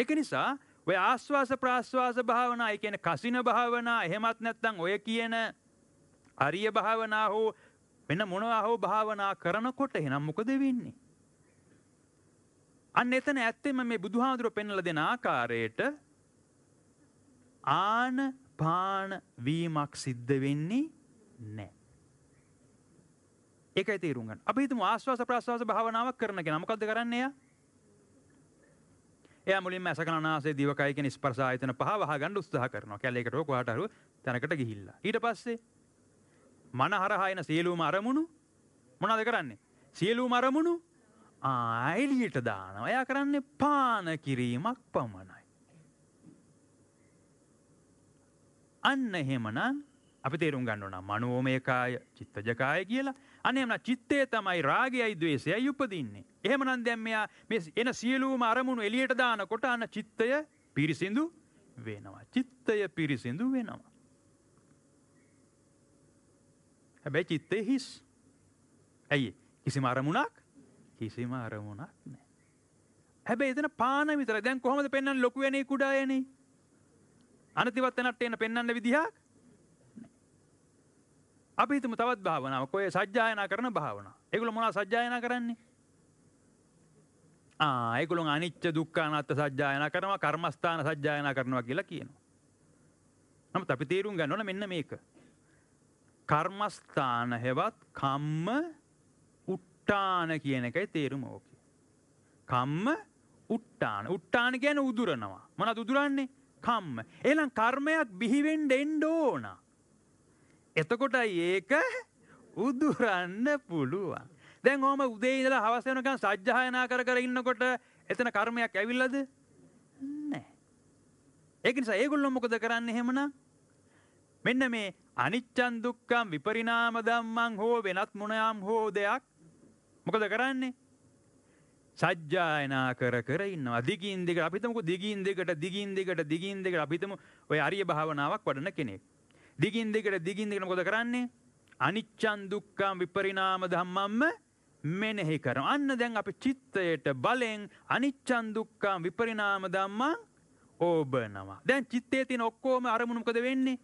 ඒක නිසා ඔය ආස්වාස ප්‍රාස්වාස භාවනා, ඒ කියන්නේ කසින භාවනා, එහෙමත් නැත්නම් ඔය කියන අරිය භාවනා හෝ වෙන මොනවා හෝ භාවනා කරනකොට එහෙනම් මොකද වෙන්නේ? අන්න එතන ඇත්තෙම මේ බුදුහාඳුර පෙන්වලා දෙන ආකාරයට ආන පාන වීමක් සිද්ධ වෙන්නේ නැහැ. ඒකයි තේරුම් ගන්න. අපි හිතමු ආස්වාස ප්‍රාස්වාස භාවනාවක් කරන කෙනා මොකද්ද කරන්නේ? එයා එය මුලින් ඇසකනාසේ දිවකයික නිස්පර්සායතන පහ වහ ගණඩ උත්සාහ කරන කැලෙකට කොටරු තැනකට ගිහිල්ලා ඊට පස්සේ මන හරහායන සියලූම අරමුණු මොනද කරන්නේ සියලූම අරමුණු ආයිලියට දානව එයා කරන්නේ පාන කිරීමක් පමණයි. අන්න එහෙමනම් අපි තේරුම් ගන්නවනම් මනෝමය කාය චිත්තජ කාය කියලා අනේම චිත්තේ තමයි රාගයයි ද්වේෂයයි උපදින්නේ. එහෙමනම් දැන් මෙයා මේ එන සියලුම අරමුණු එළියට දානකොට අන චිත්තය පිරිසිදු වෙනවා. චිත්තය පිරිසිදු වෙනවා. හැබැයි චිත්තේ හිස්. ඇයි කිසිම අරමුණක් කිසිම අරමුණක් නෑ. හැබැයි එතන පාන විතර දැන් කොහොමද පෙන්වන්නේ ලොකු යන්නේ කුඩා යන්නේ? අනතිවත් නැට්ටේන පෙන්වන්න විදිහක් අපිහිතම තවත් භාවනාව කොය සජ්ජායනා කරන භාවන එකුළ මොනා සජ්ජායන කරන්නේ ආයකුළු අනිච්ච දුක්කානත්ත සජ්ජායන කරම කර්මස්ථාන සජ්ජායන කරනවා කියලා කියනවා. නම අපි තේරුම් ගන්නවන මෙන්න මේක. කර්මස්ථාන හෙවත් කම්ම උට්ටාන කියන එකයි තේරුම ඕක. කම්ම උට්ටාන උට්ටාන ගැන උදුරනවා මන දුදුරන්නේ කම්ම එලම් කර්මයක් බිහිවෙන්ඩ එන්ඩ ඕනා එතකොටයි ඒක උදුරන්න පුළුවන්. දැන් ඕම උදේ ඉඳලා හවස වෙනකන් සජ්ජායනා කර කර ඉන්නකොට එතන කර්මයක් ඇවිල්ලාද? නැහැ. ඒක නිසා ඒගොල්ලෝ මොකද කරන්නේ එහෙමනම්? මෙන්න මේ අනිච්චන් දුක්ඛම් විපරිණාම ධම්මං හෝ වෙනත් මොනෑම් හෝ දෙයක් මොකද කරන්නේ? සජ්ජායනා කර කර ඉන්නවා. දිගින් දිගට අපිටමකෝ දිගින් දිගට දිගින් දිගට දිගින් දිගට අපිටම ඔය අරිය භාවනාවක් වඩන කෙනෙක්. දිගින් දිගට දිගින් දිගට මොකද කරන්නේ? අනිච්චන් දුක්ඛම් විපරිණාම ධම්මම්ම මෙනෙහි කරනවා. අන්න දැන් අපි චිත්තයට බලෙන් අනිච්චන් දුක්ඛම් විපරිණාම ධම්මං ඕබනවා. දැන් චිත්තේ තියෙන ඔක්කොම අරමුණු මොකද වෙන්නේ?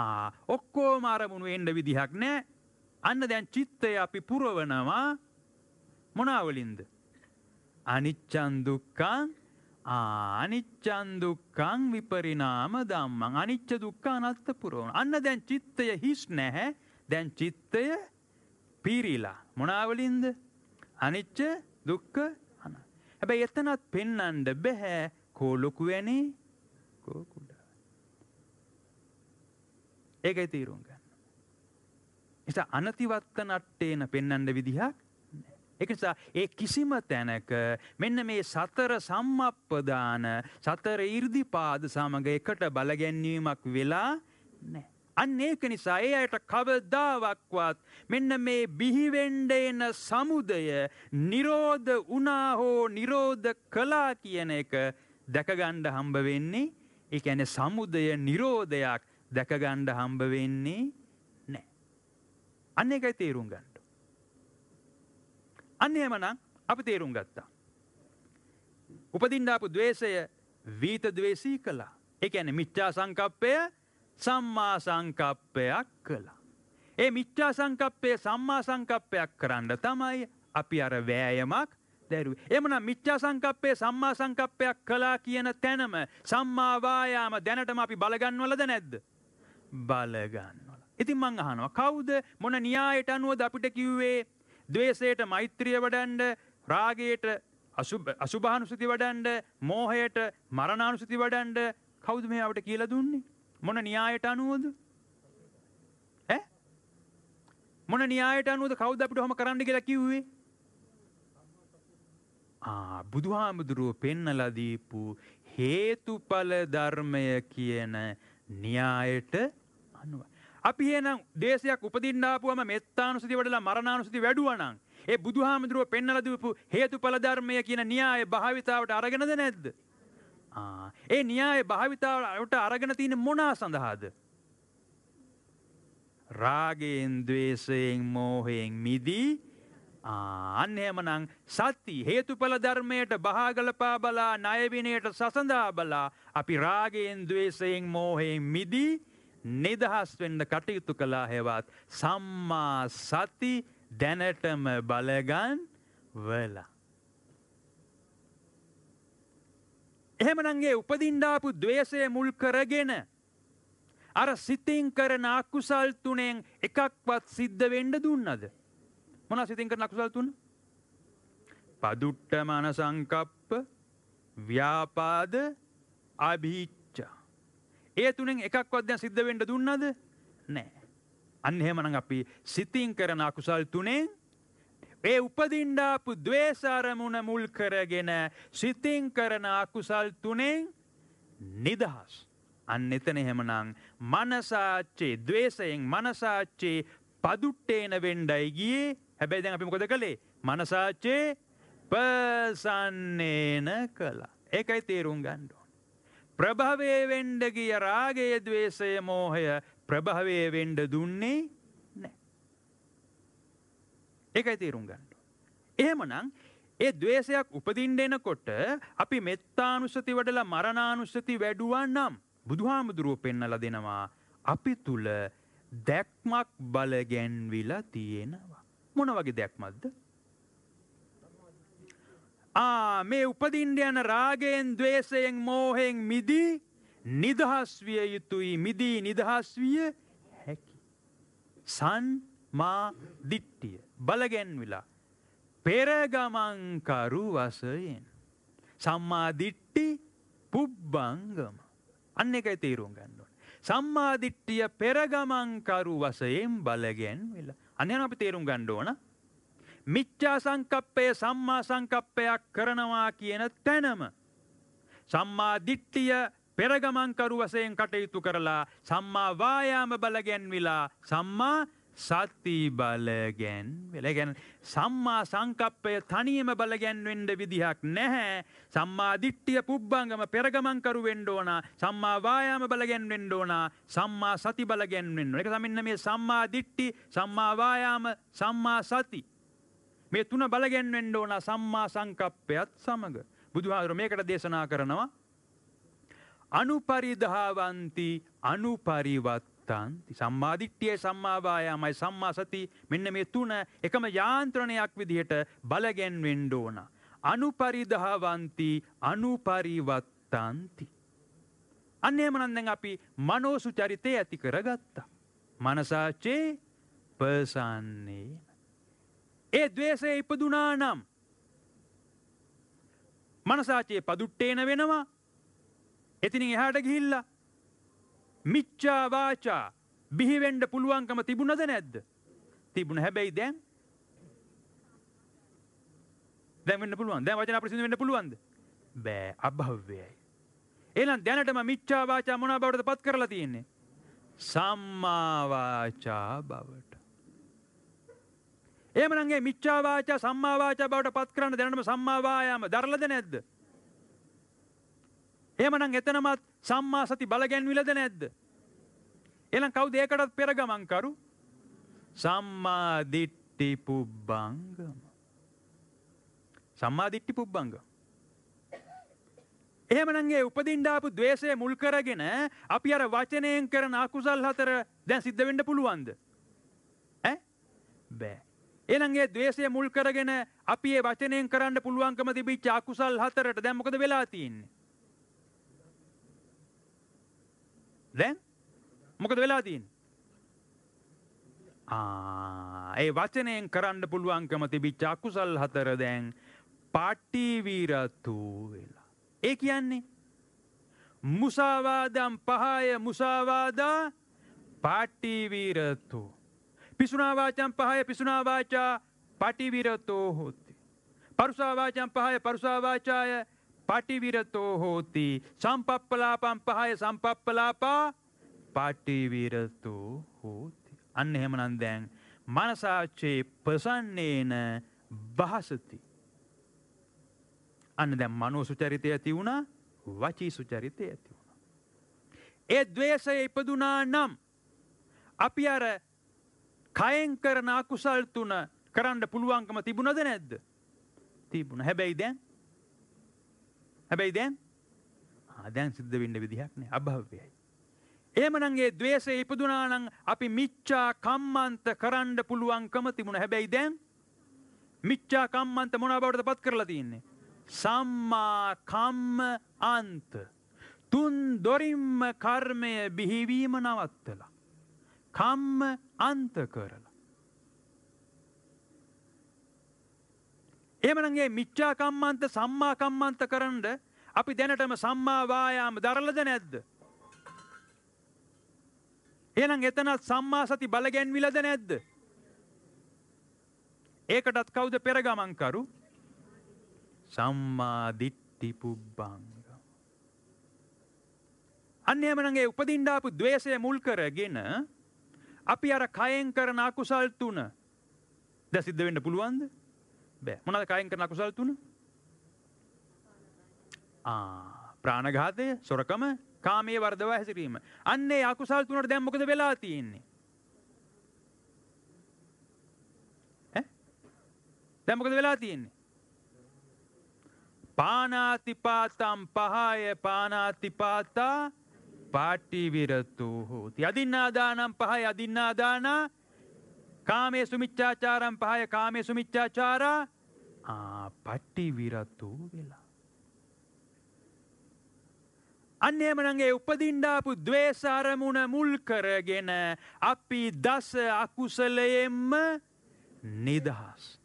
ආ ඔක්කොම අරමුණු එන්න විදිහක් නැහැ. අන්න දැන් චිත්තය අපි පුරවනවා මොනවලින්ද? අනිච්චන් දුක්ඛං අනිච්චන් දුක්ඛං විපරිණාම ධම්මං අනිච්ච දුක්ඛ අනත්ත පුරවන. අන්න දැන් චිත්තය හිස් නැහැ. දැන් චිත්තය පීරිලා. මොනාවලින්ද? අනිච්ච දුක්ඛ අන. හැබැයි එතනත් පෙන්වන්න බෑ කෝ ලොකු වෙනේ කෝ කුඩා. ඒකයි තීරුම් ගන්න. ඉතින් අනතිවත්ත නට්ටේන පෙන්වන්න විදිහක් ඒක නිසා ඒ කිසිම තැනක මෙන්න මේ සතර සම්මප්පදාන සතර 이르දිපාද සමග එකට බලගැන්වීමක් වෙලා නැහැ. අන්න ඒක නිසා ඒ අයට කවදාවක්වත් මෙන්න මේ බිහිවෙන්න එන සමුදය නිරෝධ වුණා හෝ නිරෝධ කළා කියන එක දැකගන්න හම්බ වෙන්නේ ඒ කියන්නේ සමුදය නිරෝධයක් දැකගන්න හම්බ වෙන්නේ නැහැ. අන්න ඒකයි තේරුම් ගන්න. අන්න එහෙමනම් අපි තේරුම් ගත්තා. උපදින්න ආපු द्वේෂය වීත द्वේෂී කළා. ඒ කියන්නේ මිත්‍යා සංකප්පය සම්මා සංකප්පයක් කළා. ඒ මිත්‍යා සංකප්පය සම්මා සංකප්පයක් කරන්න තමයි අපි අර වෑයමක් දැරුවේ. එමනම් මිත්‍යා සංකප්පය සම්මා සංකප්පයක් කළා කියන තැනම සම්මා වායාම දැනටම අපි බලගන්වලද නැද්ද? බලගන්වලා. ඉතින් මං අහනවා කවුද මොන න්‍යායට අනුවද අපිට කිව්වේ දවේශයට මෛත්‍රිය වඩන්ඩ රාගයට අසුභානුසති වඩන්ඩ මෝහයට මරණානුසති වඩන්ඩ කෞද මෙයාවට කියල දුන්නේ. මොන න්‍යායට අනුවද. මොන න්‍යායට අනුවද කෞද අපිට හොම කරන්න කියලා කිව්වේ. බුදුහාමුදුරුව පෙන්නලදීපු හේතුඵල ධර්මය කියන න්‍යායට අනුව. අපි එහෙනම් දේශයක් උපදින්න ආපුවම මෙත්තානුසති වඩලා මරණානුසති වැඩුවා ඒ බුදුහාමුදුරුව පෙන්වලා දීපු හේතුඵල ධර්මය කියන න්‍යාය භාවිතාවට අරගෙනද නැද්ද? ආ ඒ න්‍යාය භාවිතාවට අරගෙන තියෙන මොනා සඳහාද? රාගයෙන් ද්වේෂයෙන් මෝහයෙන් මිදී අන්න එහෙමනම් සති හේතුඵල ධර්මයට බහාගලපා බලා ණය විනයට සසඳා බලා අපි රාගයෙන් ද්වේෂයෙන් මෝහයෙන් මිදී නිදහස් වෙන්න කටයුතු කළා හෙවත් සම්මා සති දැනටම බලගන් වෙලා. එහෙමනන්ගේ උපදින්ඩාපු දවේශය මුල් කරගෙන. අර සිතින් කරන අකුසල් තුනෙන් එකක්වත් සිද්ධ වෙන්ඩ දුන්නද. මොන සිතින් කරන අකුසල් තුන්න. පදුට්ට මන සංකප්ප ව්‍යාපාද අභීච්ච ඒ තුනෙන් එකක්වත් දැන් සිද්ධ වෙන්න දුන්නද? නැහැ. අන්න එහෙමනම් අපි සිතින් කරන අකුසල් තුනේ ඒ උපදින්ඩාපු ද්වේෂ අරමුණ මුල් කරගෙන සිතින් කරන අකුසල් තුනේ නිදහස්. අන්න එතන එහෙමනම් මනසාච්චේ ද්වේෂයෙන් මනසාච්චේ පදුට්ටේන වෙන්නයි ගියේ. හැබැයි දැන් අපි මොකද කළේ? මනසාච්චේ පසන්නේන කළා. ඒකයි තේරුම් ගන්න ප්‍රභවේ වෙන්ඩ ගිය රාගය දවේශය මෝහය ප්‍රභවේ වෙන්ඩ දුන්නේ නෑ. ඒකයි තේරුම් ගන්නට. එහෙමනං ඒ දවේශයක් උපදින්ඩෙන කොට අපි මෙත්තානුසති වඩලා මරණානුස්සති වැඩුවන් නම් බුදුහාමුදුරුව පෙන්නල දෙනවා අපි තුළ දැක්මක් බලගැන්විලා තියෙනවා. මොන වගේ දැක්මක්ද ආ මේ උපදින්න යන රාගයෙන් දවේශයෙන් මෝහෙෙන් මිදී නිදහස්විය යුතුයි මිදී නිදහස්විය හැකි. සන් මා දිට්ටිය බලගැන්විලා. පෙරගමංකරු වසයෙන්. සම්මාදිට්ටි පුබ්බංගම. අන්න එකයි තේරුම් ගන්නවන්. සම්මාදිට්ටිය පෙරගමංකරු වසයෙන් බලගැන් වෙලා අනයන අපි තේරුම් ගණ්ඩ ඕන මිච්ඡා සංකප්පය සම්මා සංකප්පයක් කරනවා කියන තැනම සම්මා දිට්ඨිය පෙරගමන්කරු වශයෙන් කටයුතු කරලා සම්මා වායාම බල ගැන්විලා සම්මා සති බල ගැන්විලා. ඒ කියන්නේ සම්මා සංකප්පය තනියම බල ගැන්වෙන්න විදිහක් නැහැ. සම්මා දිට්ඨිය පුබ්බංගම පෙරගමන්කරු වෙන්න ඕන. සම්මා වායාම බල ගැන්වෙන්න ඕන. සම්මා සති බල ගැන්වෙන්න ඕන. ඒක තමයි මේ සම්මා දිට්ඨි, සම්මා වායාම, සම්මා සති මේ තුන බලගැන්වෙන්න ඕන සම්මා සංකප්පයත් සමග. බුදුහාඳුර මේකට දේශනා කරනවා. අනුපරිධාවන්ති අනුපරිවත්තන්ති සම්මාදිට්ඨිය සම්මාවායාමයි සම්මා සති මෙන්න මේ තුන එකම යාන්ත්‍රණයක් විදිහට බලගැන්වෙන්න ඕන. අනුපරිධාවන්ති අනුපරිවත්තන්ති අන්න එහෙමනම් දැන් අපි මනෝසු චරිතය ඇති කරගත්තා. මනසාචේ පසන්නේ ඒ ද්වේෂය ඉපදුනා නම් මනසාචයේ පදුට්ටේන වෙනවා. එතිනින් එහාට ගිහිල්ලා මිච්ඡා වාචා බිහි වෙන්න පුළුවන්කම තිබුණද නැද්ද? තිබුණ හැබැයි දැන් දැන් වෙන්න පුළුවන්. දැන් වචන අපරිසිදු වෙන්න පුළුවන්ද? බෑ අභව්‍යයි. එහෙනම් දැනටම මිච්ඡා වාචා මොනවා බවටද පත් කරලා තියෙන්නේ? සම්මා වාචා බවට. එහෙමනම්ගේ මිච්ඡා වාචා සම්මා වාචා බවට පත් කරන්න දැනටම සම්මා වායාම දරලද නැද්ද? එහෙමනම් එතනමත් සම්මා සති බල ගැන්විලද නැද්ද? එහෙනම් කවුද ඒකටත් පෙර ගමන් කරු? සම්මා දිට්ඨි පුබ්බංගම. සම්මා දිට්ඨි පුබ්බංගම. එහෙමනන්ගේ උපදින්ඩ ආපු ද්වේෂය මුල් කරගෙන අපි අර වචනයෙන් කරන අකුසල් හතර දැන් සිද්ධ වෙන්න පුළුවන්ද? ඈ? බෑ. එනගේ දවේශය මුල් කරගෙන අපි ඒ වචනයෙන් කරන්න පුළුවන්කම තිබි චාකුසල් හතරට දැම්මකද වෙලාතින්. දැන් මොකද වෙලාතින්. ඒ වචනයෙන් කරන්න පුළුවන්කම තිබි චාකුසල් හතර දැන් පට්ටිවීරත්තු වෙලා. ඒ කියන්නේ. මුසාවාදම් පහය මුසාවාදා පාට්ටිවීරත්තුූ. පිසුනාවාචම් පහය පිසුනාවාචා පටිවිරතෝ හෝති. පරුසාවාචම් පහය පරුසාවාචාය පටිවිරතෝ හෝති. සම්පප්පලාපම් පහය සම්පප්පලාපා පටිවිරතෝ හෝති. අන්න එහෙමනම් දැන් මනසාච්චේ ප්‍රසන්නේන බහසති. අන්න දැන් මනෝ සුචරිතය ඇති වුණා වචී සුචරිතය ඇති වුණා. ඒ ද්වේෂය ඉපදුනා නම් අපි අර කයෙන් කරන අකුසල් තුන කරන්න පුළුවන්කම තිබුණද නැද්ද? තිබුණ. හැබැයි දැන් හැබැයි දැන් දැන් සිද්ධ වෙන්න විදිහක් නෑ අභව්‍යයි. එහෙමනම් ඒ द्वේෂය ඉපදුනා නම් අපි මිච්ඡා කම්මන්ත කරන්න පුළුවන්කම තිබුණ. හැබැයි දැන් මිච්ඡා කම්මන්ත මොනවා බවටද පත් කරලා තියෙන්නේ? සම්මා කම්ම අන්ත. තුන් දොරින්ම කර්මය බිහිවීම නවත්තලා කම්ම අන්ත කරලා. එමනගේ මිච්චාකම්මන්ත සම්මාකම්මන්ත කරන්න අපි දැනටම සම්මාවායාම දරලද නැද්ද. එනම් එතනත් සම්මා සති බලගැන්විලද නැද්ද. ඒකටත් කවුද පෙරගමන්කරු සම්මාධිට්ටි පුබ්බංග. අන්න එමනගේ උපදින්ඩාපු දවේශය මුල් කරගෙන අපි අර කයෙන් කරන අකුසල් තුන දැන් සිද්ධ වෙන්න පුළුවන්ද? බෑ. මොනවාද කයෙන් කරන අකුසල් තුන? ආ ප්‍රාණඝාතය, සොරකම, කාමයේ වර්ධව හැසිරීම. අන්නේ අකුසල් තුනට දැන් මොකද වෙලා තියෙන්නේ? ඈ? දැන් මොකද වෙලා තියෙන්නේ? පානාතිපාතම් පහය පානාතිපාතා පාට්ටිවිරතු හෝති. අදින්නාදානම් පහය අදින්නාදාන කාමේ සුමිච්චාචාරම් පහය කාමේ සුමිච්චාචාර පට්ටිවිරතු වෙලා. අන්නේමනගේ උපදින්ඩාපු දවේසාරමුණ මුල් කරගෙන අපි දස අකුසලයෙන්ම නිදහස්.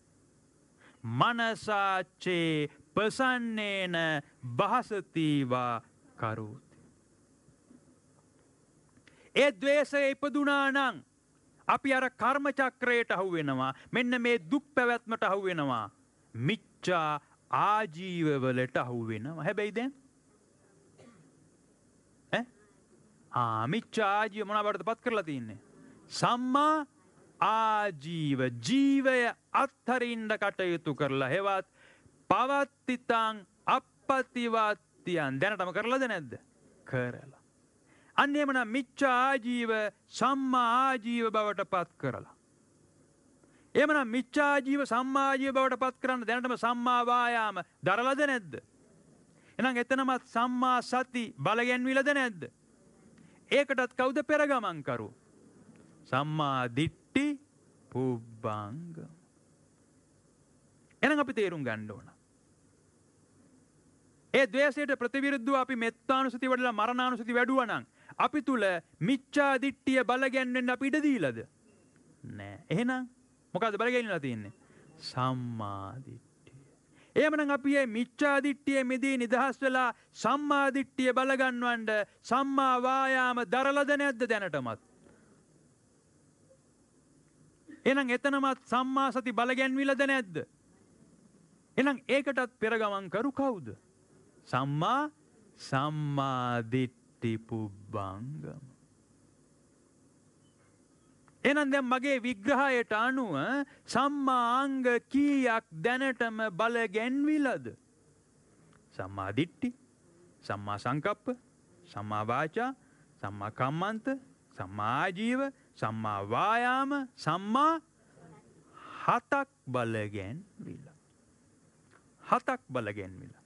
මනසාච්චේ පසන්නේන බහසතීවා කරුත්. ඒ ද්වේෂය ඉපදුනා නම් අපි අර කර්ම චක්‍රයට අහු වෙනවා. මෙන්න මේ දුක් පැවැත්මට අහු වෙනවා. මිච්ඡා ආජීවවලට අහු වෙනවා. හැබැයි දැන් ඈ? ආ මිච්ඡා ආජීව මොනවටද පත් කරලා තින්නේ? සම්මා ආජීව ජීවය අත්හරින්ඩ කටයුතු කරලා හෙවත් පවත්තිතං අපපතිවත්තියන් දැනටම කරලද නැද්ද කරලා. අන්න එහෙමනම් මිච්ඡා ආජීව සම්මා ආජීව බවට පත් කරලා. එහෙමනම් මිච්ඡා ආජීව සම්මා ආජීව බවට පත් කරන්න දැනටම සම්මා වායාම දරලාද නැද්ද? එහෙනම් එතනමත් සම්මා සති බලගැන්විලාද නැද්ද? ඒකටත් කවුද පෙරගමන් කරුව? සම්මා දිට්ටි පුබ්බංග. එහෙනම් අපි තේරුම් ගන්න ඕන. ඒ ද්වේෂයට ප්‍රතිවිරුද්ධව අපි මෙත්තානුසති වඩලා මරණානුසති වැඩුවා නම් අපි තුළ මිච්චා දිට්ටිය බලගැන්වෙන් අප ඉඩ දීලද. නෑ එහෙනම් මොකද බලගැනිලා තියන්නේ. සම්මාදිට්ටිය. ඒමන අපේ මිච්චාදිට්ටිය මිදී නිදහස් වෙලා සම්මාදිට්ටිය බලගන්වන්ඩ සම්මාවායාම දරලද නැද්ද දැනටමත්. එනම් එතනමත් සම්මා සති බලගැන්විලද නැද්ද. එනම් ඒකටත් පෙරගමන් කරු කවුද. සම්මා සම්මාදිට්ට. ටිපුබ්බංගම. එහෙනම් දැන් මගේ විග්‍රහයට අනුව සම්මාංග කීයක් දැනටම බල ගැන්විලද? සම්මා දිට්ඨි, සම්මා සංකප්ප, සම්මා වාචා, සම්මා කම්මන්ත, සම්මා ආජීව, සම්මා වායාම, සම්මා හතක් බල ගැන්විලා. හතක් බල ගැන්විලා.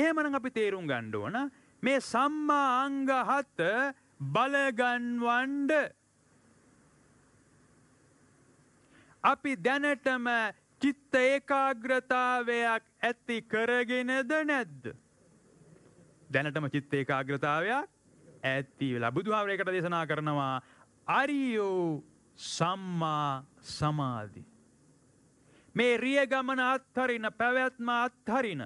එහෙමනම් අපි තේරුම් ගන්න ඕන මේ සම්මා අංග හත බලගන්වන්න අපි දැනටම චිත්ත ඒකාග්‍රතාවයක් ඇති කරගෙනද නැද්ද දැනටම චිත්ත ඒකාග්‍රතාවයක් ඇති වෙලා බුදුහාමරේකට දේශනා කරනවා අරියෝ සම්මා සමාධි මේ රියගමන අත්හරින පැවැත්ම අත්හරින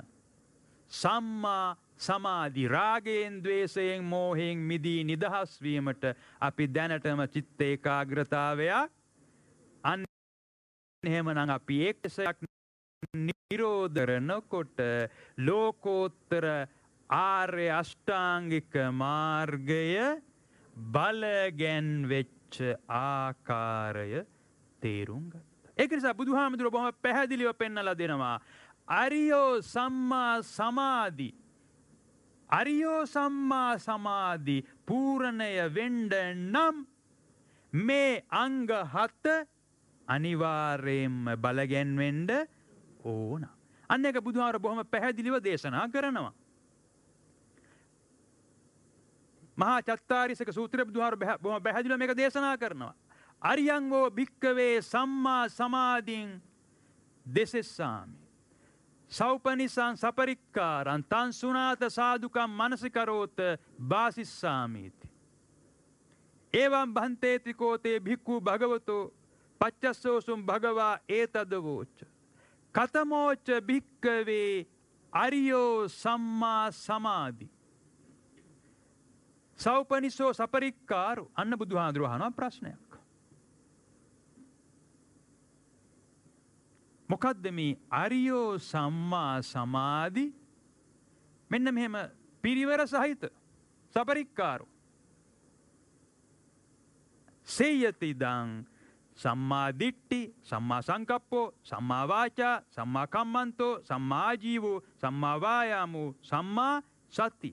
සම්මා සමාධි රාගයෙන් ద్వේෂයෙන් මෝහයෙන් මිදී නිදහස් වීමට අපි දැනටම චිත්ත ඒකාග්‍රතාවය අන්න එහෙමනම් අපි ඒකසයක් නිරෝධරනකොට ලෝකෝත්තර ආර්ය අෂ්ටාංගික මාර්ගය බලගැන්වෙච්ච ආකාරය තේරුම් ගත්තා. ඒක නිසා බුදුහාමුදුරුවෝ බොහොම පැහැදිලිව පෙන්නලා දෙනවා. අරියෝ සම්මා සමාධි අරියෝ සම්මා සමාධි පූර්ණය වෙන්න නම් මේ අංග හත අනිවාර්යයෙන්ම බලගැන්වෙන්න ඕන. අන්න එක බුදුහාර බොහොම පැහැදිලිව දේශනා කරනවා. මහා චත්තාරිසක සූත්‍රය බුදුහාර බොහොම පැහැදිලිව මේක දේශනා කරනවා. අරියංගෝ භික්කවේ සම්මා සමාධින් දෙසෙස්සාමි සෞපනිසං සපරික්කාරං තං සුනාත සාදුකම් මනසිකරෝත බාසිස්සාමීති. ඒවම් බන්තේතිකෝතේ භික්කු භගවතෝ පච්චස්සෝසුම් භගවා ඒතදවෝච්ච. කතමෝච්ච භික්කවේ අරියෝ සම්මා සමාධි. සෞපනිසෝ සපරික්කාරු අන්න බුදුහාදුරුවහනවා ප්‍රශ්නයක්. මොකක්ද මේ අරියෝ සම්මා සමාධි මෙන්න මෙහෙම පිරිවර සහිත සපරික්කාරු. සේයතිදං සම්මාදිට්ටි සම්මා සංකප්පෝ සම්මාවාචා සම්මාකම්මන්තෝ සම්මාජීවෝ සම්මාවායාමු සම්මා සති.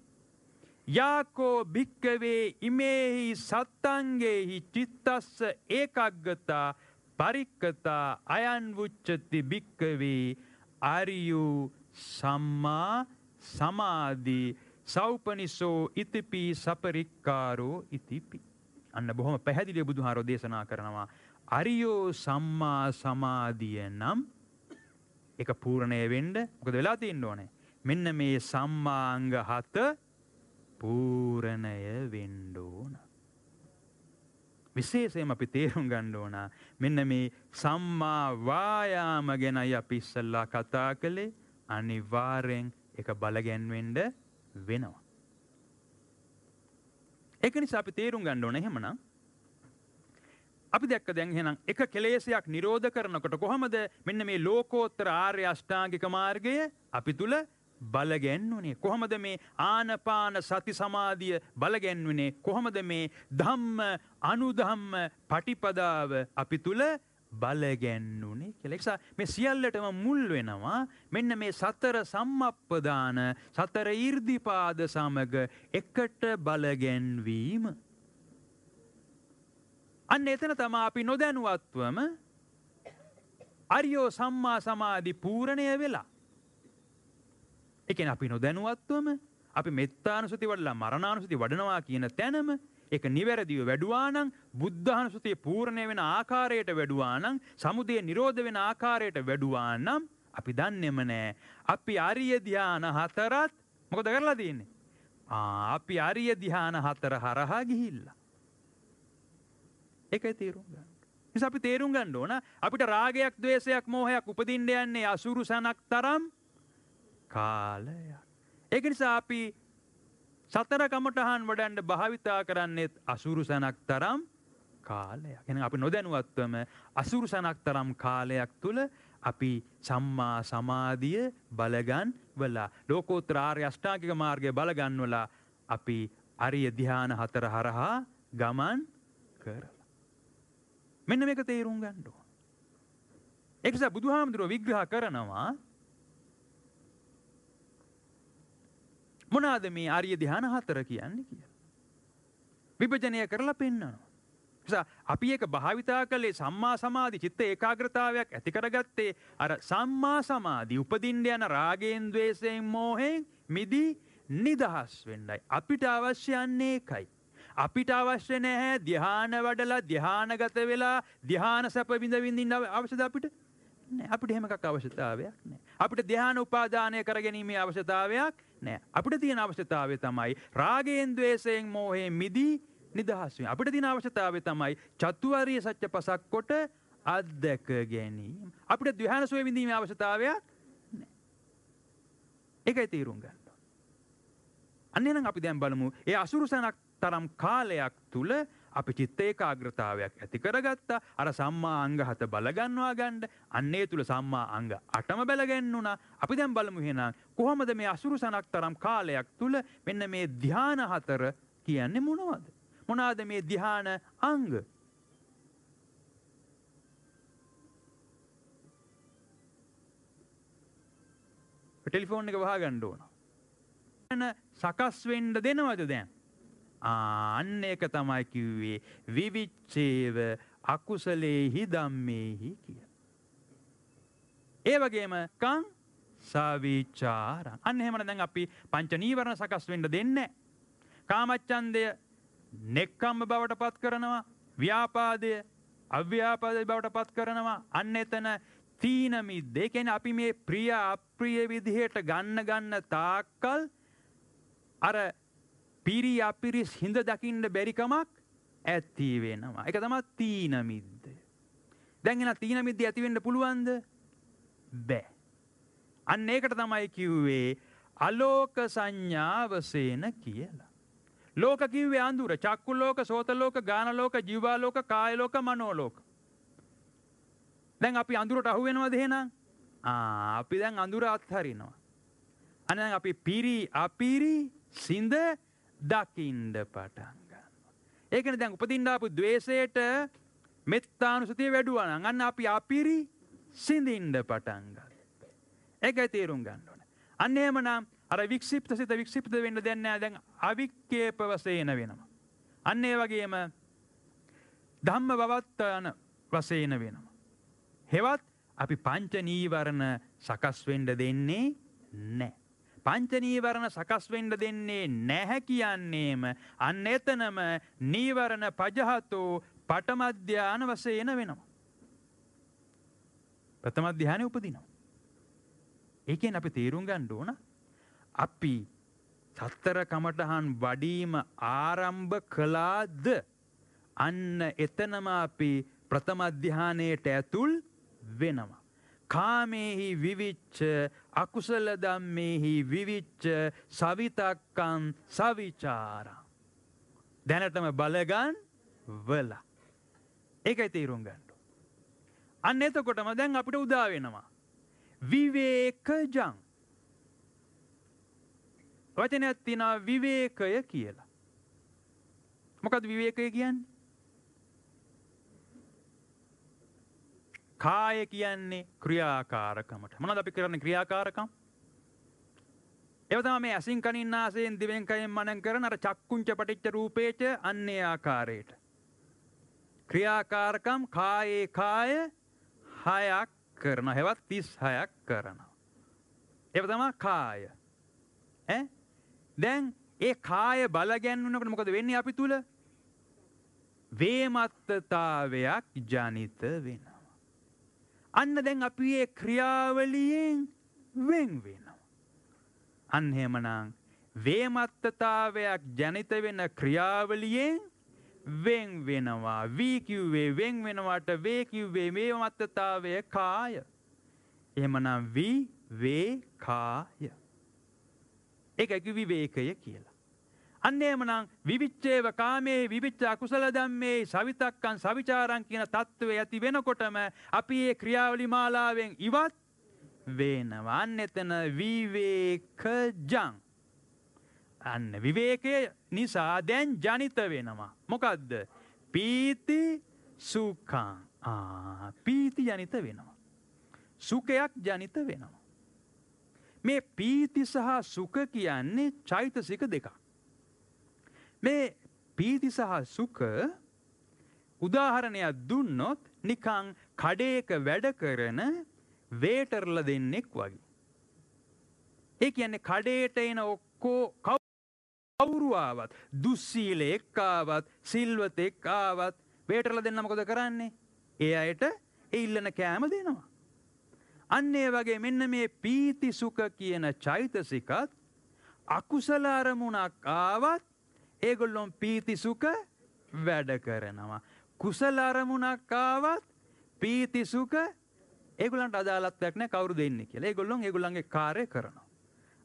යාකෝ භික්කවේ ඉමේහි සත්තන්ගේහි චිත්තස්ස ඒකක්ගතා පරික්කතා අයන්වුච්චති භික්කවී අරියු සම්මා සමාධී සෞපනිසෝ ඉතිපී සපරික්කාරෝ ඉතිපි. අන්න බොහොම පැහැදිලිය බුදුහාරෝ දේශනා කරනවා. අරියෝ සම්මා සමාධිය නම් එක පූර්ණය වෙන්ඩ මොකද වෙලා තින්න ඕනේ. මෙන්න මේ සම්මාංග හත පූරණය වෙන්ඩෝන. විශේෂයෙන් අපි තේරුම් ගන්න ඕන මෙන්න මේ සම්මා වායාම ගැනයි අපි ඉස්සල්ලා කතා කළේ අනිවාර්යෙන් ඒක බලගැන්වෙන්න වෙනවා. ඒක නිසා අපි තේරුම් ගන්න ඕන එහෙමනම් අපි දැක්ක දැන් එහෙනම් එක කෙලෙසයක් නිරෝධ කරනකොට කොහොමද මෙන්න මේ ලෝකෝත්තර ආර්ය අෂ්ටාංගික මාර්ගය අපි තුල බලගැන්වුනේ කොහොමද මේ ආනපාන සති සමාධිය බලගැන්වුනේ කොහොමද මේ ධම්ම අනුධම්ම පටිපදාව අපි තුල බලගැන්වුනේ කියලා. ඒකසා මේ සියල්ලටම මුල් වෙනවා මෙන්න මේ සතර සම්මප්පදාන සතර ඊර්ධිපාද සමග එකට බලගැන්වීම. අන්න එතන තමයි අපි නොදැනුවත්වම අරියෝ සම්මා සමාධි පූර්ණය වෙලා එකන අපි නොදැනුවත්වම අපි මෙත්තානුසති වඩලා මරණානුසති වඩනවා කියන තැනම එක නිවැරදිව වැඩුවානං බුද්ධානුසතිය පූර්ණය වෙන ආකාරයට වැඩුවානං සමුදය නිරෝධ වෙන ආකාරයට වැඩුවානම් අපි දන්නෙම නෑ. අපි අරිය ධ්‍යාන හතරත් මොකද කරලා තියන්නේ. අපි අරිය දිහාන හතර හරහා ගිහිල්ලා. එක තේරුම් ගන්න. නිසා අපි තේරුම් ගන්න ඕන අපිට රාගයක් ද්වේෂයක් මෝහයක් උපදින්න යන්නේ අසුරුසනක් තරම් කාලයක්. ඒක නිසා අපි සතර කමටහන් වඩන්න භාවිතා කරන්නේත් අසුරුසනක් තරම් කාලයක්. එහෙනම් අපි නොදැනුවත්වම අසුරුසනක් තරම් කාලයක් තුල අපි සම්මා සමාධිය බලගන් වෙලා ලෝකෝත්තර ආර්ය අෂ්ටාංගික මාර්ගය බලගන් වෙලා අපි අරිය ධ්‍යාන හතර හරහා ගමන් කරලා. මෙන්න මේක තේරුම් ගන්න ඕන. ඒක නිසා බුදුහාමුදුරුවෝ විග්‍රහ කරනවා මොනාද මේ ආර්ය ධ්‍යාන හතර කියන්නේ කියලා. විභජනය කරලා පෙන්වනවා. නිසා අපි ඒක භාවිතා කළේ සම්මා සමාධි චිත්ත ඒකාග්‍රතාවයක් ඇති කරගත්තේ අර සම්මා සමාධි උපදින්න යන රාගයෙන් ద్వේෂයෙන් මෝහයෙන් මිදී නිදහස් වෙන්නයි අපිට අවශ්‍ය යන්නේ ඒකයි අපිට අවශ්‍ය නැහැ ධ්‍යාන වඩලා ධ්‍යානගත වෙලා ධ්‍යාන සැප විඳ විඳින්න අවශ්‍යද අපිට නෑ අපිට එහෙම එකක් අවශ්‍යතාවයක් නෑ අපිට ධ්‍යාන උපාදානය කරගැනීමේ අවශ්‍යතාවයක් නෑ. අපිට තියෙන අවශ්‍යතාවය තමයි රාගයෙන් ද්වේෂයෙන් මෝහයෙන් මිදී නිදහස් වීම. අපිට තියෙන අවශ්‍යතාවය තමයි චතුාර්ය සත්‍ය පසක් කොට අත්දැක ගැනීම. අපිට ධ්‍යාන සුවේ විඳීමේ අවශ්‍යතාවයක් නෑ. ඒකයි තීරුම් ගන්න. අන්න එහෙනම් අපි දැන් බලමු. ඒ අසුරුසනක් තරම් කාලයක් තුල අපි චිත්තේකාග්‍රතාවයක් ඇති කරගත්තා අර සම්මා අංග හත බලගන්නවා ගණ්ඩ අන්නේ තුළ සම්මා අංග අටම බැලගෙන්න්නුන අපි දැම් බලමුහෙනම් කොහොමද මේ අසුරු සනක් තරම් කාලයක් තුළ මෙන්න මේ ධ්‍යාන හතර කියන්නේ මොනවද. මොනාද මේ දිහාන අංග ටෙලිෆෝන් එක වහා ගණ්ඩ ඕන. සකස් වෙන්ඩ දෙනවද දැන්. අන්න ඒක තමයි කිව්වේ විවිච්චේව අකුසලේහි ධම්මේහි කිය. ඒ වගේම කං සාවිචාරං. අන්න එහෙමනම් දැන් අපි පංච නීවරණ සකස් වෙන්න දෙන්නේ කාමච්ඡන්දය නෙක්ඛම්ම බවට පත් කරනවා ව්‍යාපාදය අව්‍යාපාදය බවට පත් කරනවා අන්න එතන තීනමි දෙකෙන් අපි මේ ප්‍රිය අප්‍රිය විදිහයට ගන්න ගන්න තාක්කල් අර පිරි අපිරිස් හිඳ දකිින්ට බැරිකමක් ඇත්තිී වෙනවා. එක තමත් තීනමිද්ද. දැන්ගෙන තීනමිද්ද ඇතිවෙන්න පුළුවන්ද බෑ. අන්න ඒකට තමයි කිව්වේ අලෝක සංඥාවසේන කියලා. ලෝක කිව්වේ අඳුර චක්කුල්ලෝක සෝතලෝක ගානලෝක ජීවාලෝක කායලෝක මනෝලෝක. දැන් අපි අඳුරට අහුවෙනවා දෙහෙනම් අපි දැන් අඳුර අත්හරිනවා. අන අපි පිරි අපිරි සිින්ද දකිින්ඩ පටන් ගන්න. ඒකන දැන් උපතින්ඩාපු දවේශයට මෙත්තානුසතිය වැඩුවන අන්න අපි අපිරි සිඳින්ඩ පටන්ග. එක තේරුම් ගන්නඕන. අන්නේම නම් අර වික්ෂිප්ත සිත වික්ෂිප්ත වෙන්න දෙන්න දැන් අවික්කේපවසේන වෙනම. අන්නේ වගේම ධම්ම බවත්තාන වසේන වෙනම. හෙවත් අපි පංච නීවරණ සකස්වෙන්ඩ දෙන්නේ නෑ. පංච නීවරණ සකස් වෙන්න දෙන්නේ නැහැ කියන්නේම අන්න එතනම නීවරණ පජහතෝ පඨම ධාන වශයෙන් වෙනවා. ප්‍රථම ධානය උපදිනවා. ඒකෙන් අපි තේරුම් ගන්න ඕන අපි සතර කමඨහන් වඩීම ආරම්භ කළාද අන්න එතනම අපි ප්‍රථම ධානයේට ඇතුල් වෙනවා. කාමේහි විවිච්ච අකුසල ධම්මේහි විවිච්ච සවිතක්කං සවිචාරං දැනටම බලගන් වලා ඒකයි තේරුම් ගන්න අන්න එතකොටම දැන් අපිට උදා වෙනවා විවේකජං වචනයක් තියෙනවා විවේකය කියලා මොකද විවේකය කියන්නේ කාය කියන්නේ ක්‍රියාකාරකමට. මොනවද අපි කරන්නේ ක්‍රියාකාරකම්? ඒව තමයි මේ ඇසින් කනින් නාසයෙන් දිවෙන් කයෙන් මනෙන් කරන අර චක්කුංච පටිච්ච රූපේච අන්නේ ආකාරයට. ක්‍රියාකාරකම් කායේ කාය හයක් කරන. හෙවත් 36ක් කරනවා. ඒව තමයි කාය. ඈ දැන් ඒ කාය බල ගැන්වනකොට මොකද වෙන්නේ අපි තුල? වේමත්තතාවයක් ජනිත වෙනවා. අන්න දැන් අපි ඒ ක්‍රියාවලියෙන් වෙන් වෙනවා. අන්න එහෙමනම් වේමත්තතාවයක් ජනිත වෙන ක්‍රියාවලියෙන් වෙන් වෙනවා. වී කිව්වේ වෙන් වෙනවට වේ කිව්වේ වේමත්තතාවය කාය. එහෙමනම් වී වේ කාය. ඒක කිව්වි වේකය කියලා. අන්නේමනං විවිච්චේව කාමේ විවිච්ච අකුසල ධම්මේ සවිතක්කං සවිචාරං කියන தત્ත්වය ඇති වෙනකොටම අපි මේ ක්‍රියාවලි මාලාවෙන් ඉවත් වෙනවා. අන්න එතන විවේකජං. අන්න විවේකයේ නිසා දැන් ජනිත වෙනවා. මොකද්ද? පීති සුඛං. ආ පීති ජනිත වෙනවා. සුඛයක් ජනිත වෙනවා. මේ පීති සහ සුඛ කියන්නේ චෛතසික දෙකක්. මේ පීති සහ සුඛ උදාහරණයක් දුන්නොත් නිකං කඩේක වැඩ කරන වේටර්ල දෙන්නෙක් වගේ. ඒ කියන්නේ කඩේට එන ඔක්කෝ කවුරුවාවත් දුස්සීල එක්කාවත් සිල්වත එක්කාවත් වේටර්ල දෙන්න මොකද කරන්නේ. ඒ අයට ඉල්ලන කෑම දෙනවා. අන්නේ වගේ මෙන්න මේ පීති සුඛ කියන චෛතසිකත් අකුසල අරමුණක් ආවත් ඒගොල්ලොන් පීතිසුක වැඩ කරනවා. කුසල අරමුණක් ආවත් පීතිසුක ඒගොල්ලන්ට අදාළත්වයක් නැහැ කවුරු දෙන්නේ කියලා. ඒගොල්ලොන් ඒගොල්ලන්ගේ කාර්ය කරනවා.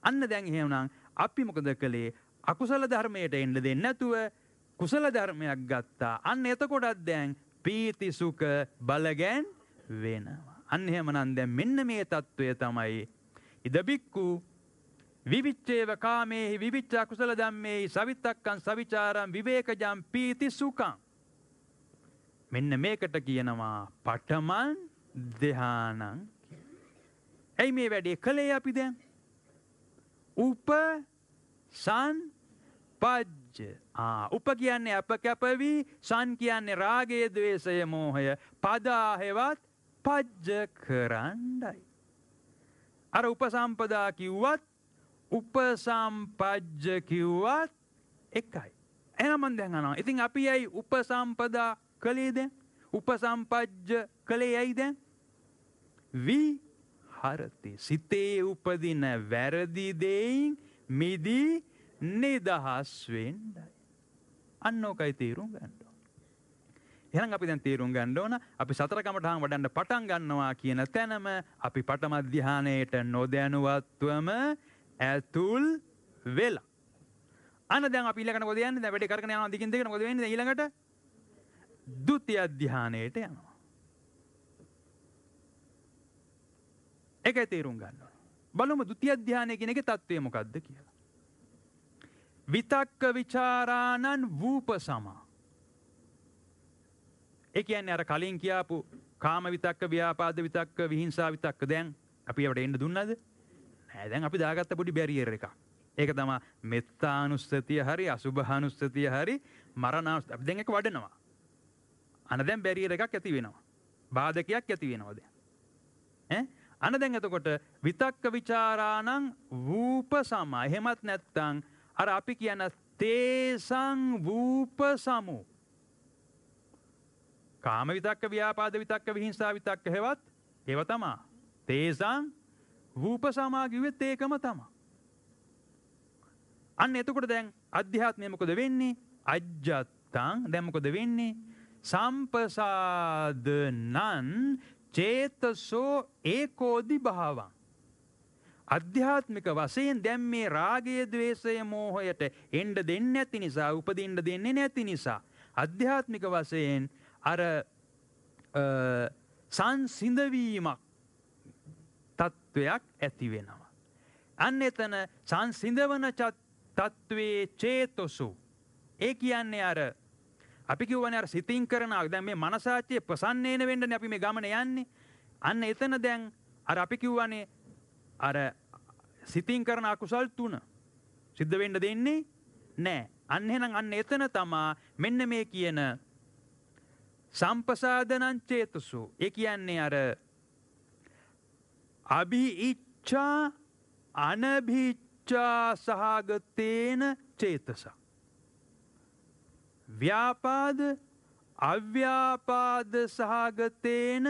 අන්න දැන් එහෙමනම් අපි මොකද කළේ? අකුසල ධර්මයට එන්න දෙන්නේ නැතුව කුසල ධර්මයක් ගත්තා. අන්න එතකොටත් දැන් පීතිසුක බලගෑන් වෙනවා. අන්න එහෙමනම් දැන් මෙන්න මේ తত্ত্বය තමයි ඉදබික්කු විවිච්චේව කාමේහි විවිච්චා කුසල ධම්මේහි සවිතක්කං සවිචාරං විවේකජං පීති සුඛං මෙන්න මේකට කියනවා පඨමං ධානං ඇයි මේ වැඩේ කළේ අපි දැන් උප සන් පජ්ජ ආ උප කියන්නේ අප කැපවි සන් කියන්නේ රාගය ద్వේෂය මෝහය පදාහෙවත් පජ්ජ කරණ්ඩයි අර උපසම්පදා කිව්වත් උපසම්පජ්ජ කිව්වත් එකයි. එහෙනම් මම දැන් අහනවා. ඉතින් අපි ඇයි උපසම්පදා කළේ දැන්? උපසම්පජ්ජ කළේ ඇයි දැන්? විහරති. සිතේ උපදින වැරදි දෙයින් මිදී නිදහස් වෙන්නයි. අන්න ඕකයි තේරුම් ගන්න එහෙනම් අපි දැන් තේරුම් ගන්න ඕන අපි සතර කමඨහන් වඩන්න පටන් ගන්නවා කියන තැනම අපි පඨම ධානයේට නොදැනුවත්වම ඇතුල් වෙලා අන දැන් අපි ඊළඟට මොකද යන්නේ දැන් වැඩේ කරගෙන යනවා දිගින් දිගට මොකද වෙන්නේ දැන් ඊළඟට ဒုတိ ය ධානයට යනවා ඒකේ තේරුම් ගන්න බලමු ဒုတိ ය ධානය කියන එකේ தત્ත්වය මොකද්ද කියලා විතක්ක ਵਿਚාරාණං වූපසම ඒ කියන්නේ අර කලින් කියාපු කාම විතක්ක ව්‍යාපාද විතක්ක විහිංසා විතක්ක දැන් අපි ඒවට එන්න දුන්නද හැදැන් අපි දාගත්ත පොඩි බැරිියර එක ඒක තම මෙත්තානුස්සතිය හරි අසුභානුස්සතිය හරි මරනාස් අප දෙ එක වඩනවා අන දැම් බැරිියර එකක් ඇති වෙනවා බාධකයක් ඇති වෙනවාද අන දැන් එතකොට විතක්ක විචාරානං වූප සම එහෙමත් නැත්තං අර අපි කියන තේසං වූප සමු කාම විතක්ක ව්‍යාපාද විතක්ක විහිංසා විතක්ක හෙවත් ඒව තමා තේසං රූපසමා කිව්වෙත් ඒකම තමයි. අන්න එතකොට දැන් අධ්‍යාත්මය මොකද වෙන්නේ? අජ්ජත්තං දැන් මොකද වෙන්නේ? සම්පසාදනං චේතසෝ ඒකෝදි භාවං අධ්‍යාත්මික වශයෙන් දැන් මේ රාගය, ద్వේෂය, මෝහයට එන්න දෙන්නේ නැති නිසා, උපදින්න දෙන්නේ නැති නිසා අධ්‍යාත්මික වශයෙන් අර සංසිඳවීමක් තත්ත්වයක් ඇති වෙනවා. අන්න එතන සංසිඳවන තත්ත්වයේ චේතොසු. ඒ කියන්නේ අර අපි කිව්වනේ අර සිතින් කරන දැන් මේ මනසාචයේ ප්‍රසන්නේන වෙන්නනේ අපි මේ ගමන යන්නේ. අන්න එතන දැන් අර අපි කිව්වනේ අර සිතින් කරන අකුසල් තුන සිද්ධ වෙන්න දෙන්නේ නෑ. අන්න එහෙනම් අන්න එතන තමා මෙන්න මේ කියන සම්පසාදනං චේතසු. ඒ කියන්නේ අර අභිඉච්චා අනභිච්චා සහගතේන චේතසා. ව්‍යාපාද අව්‍යාපාද සහගතේන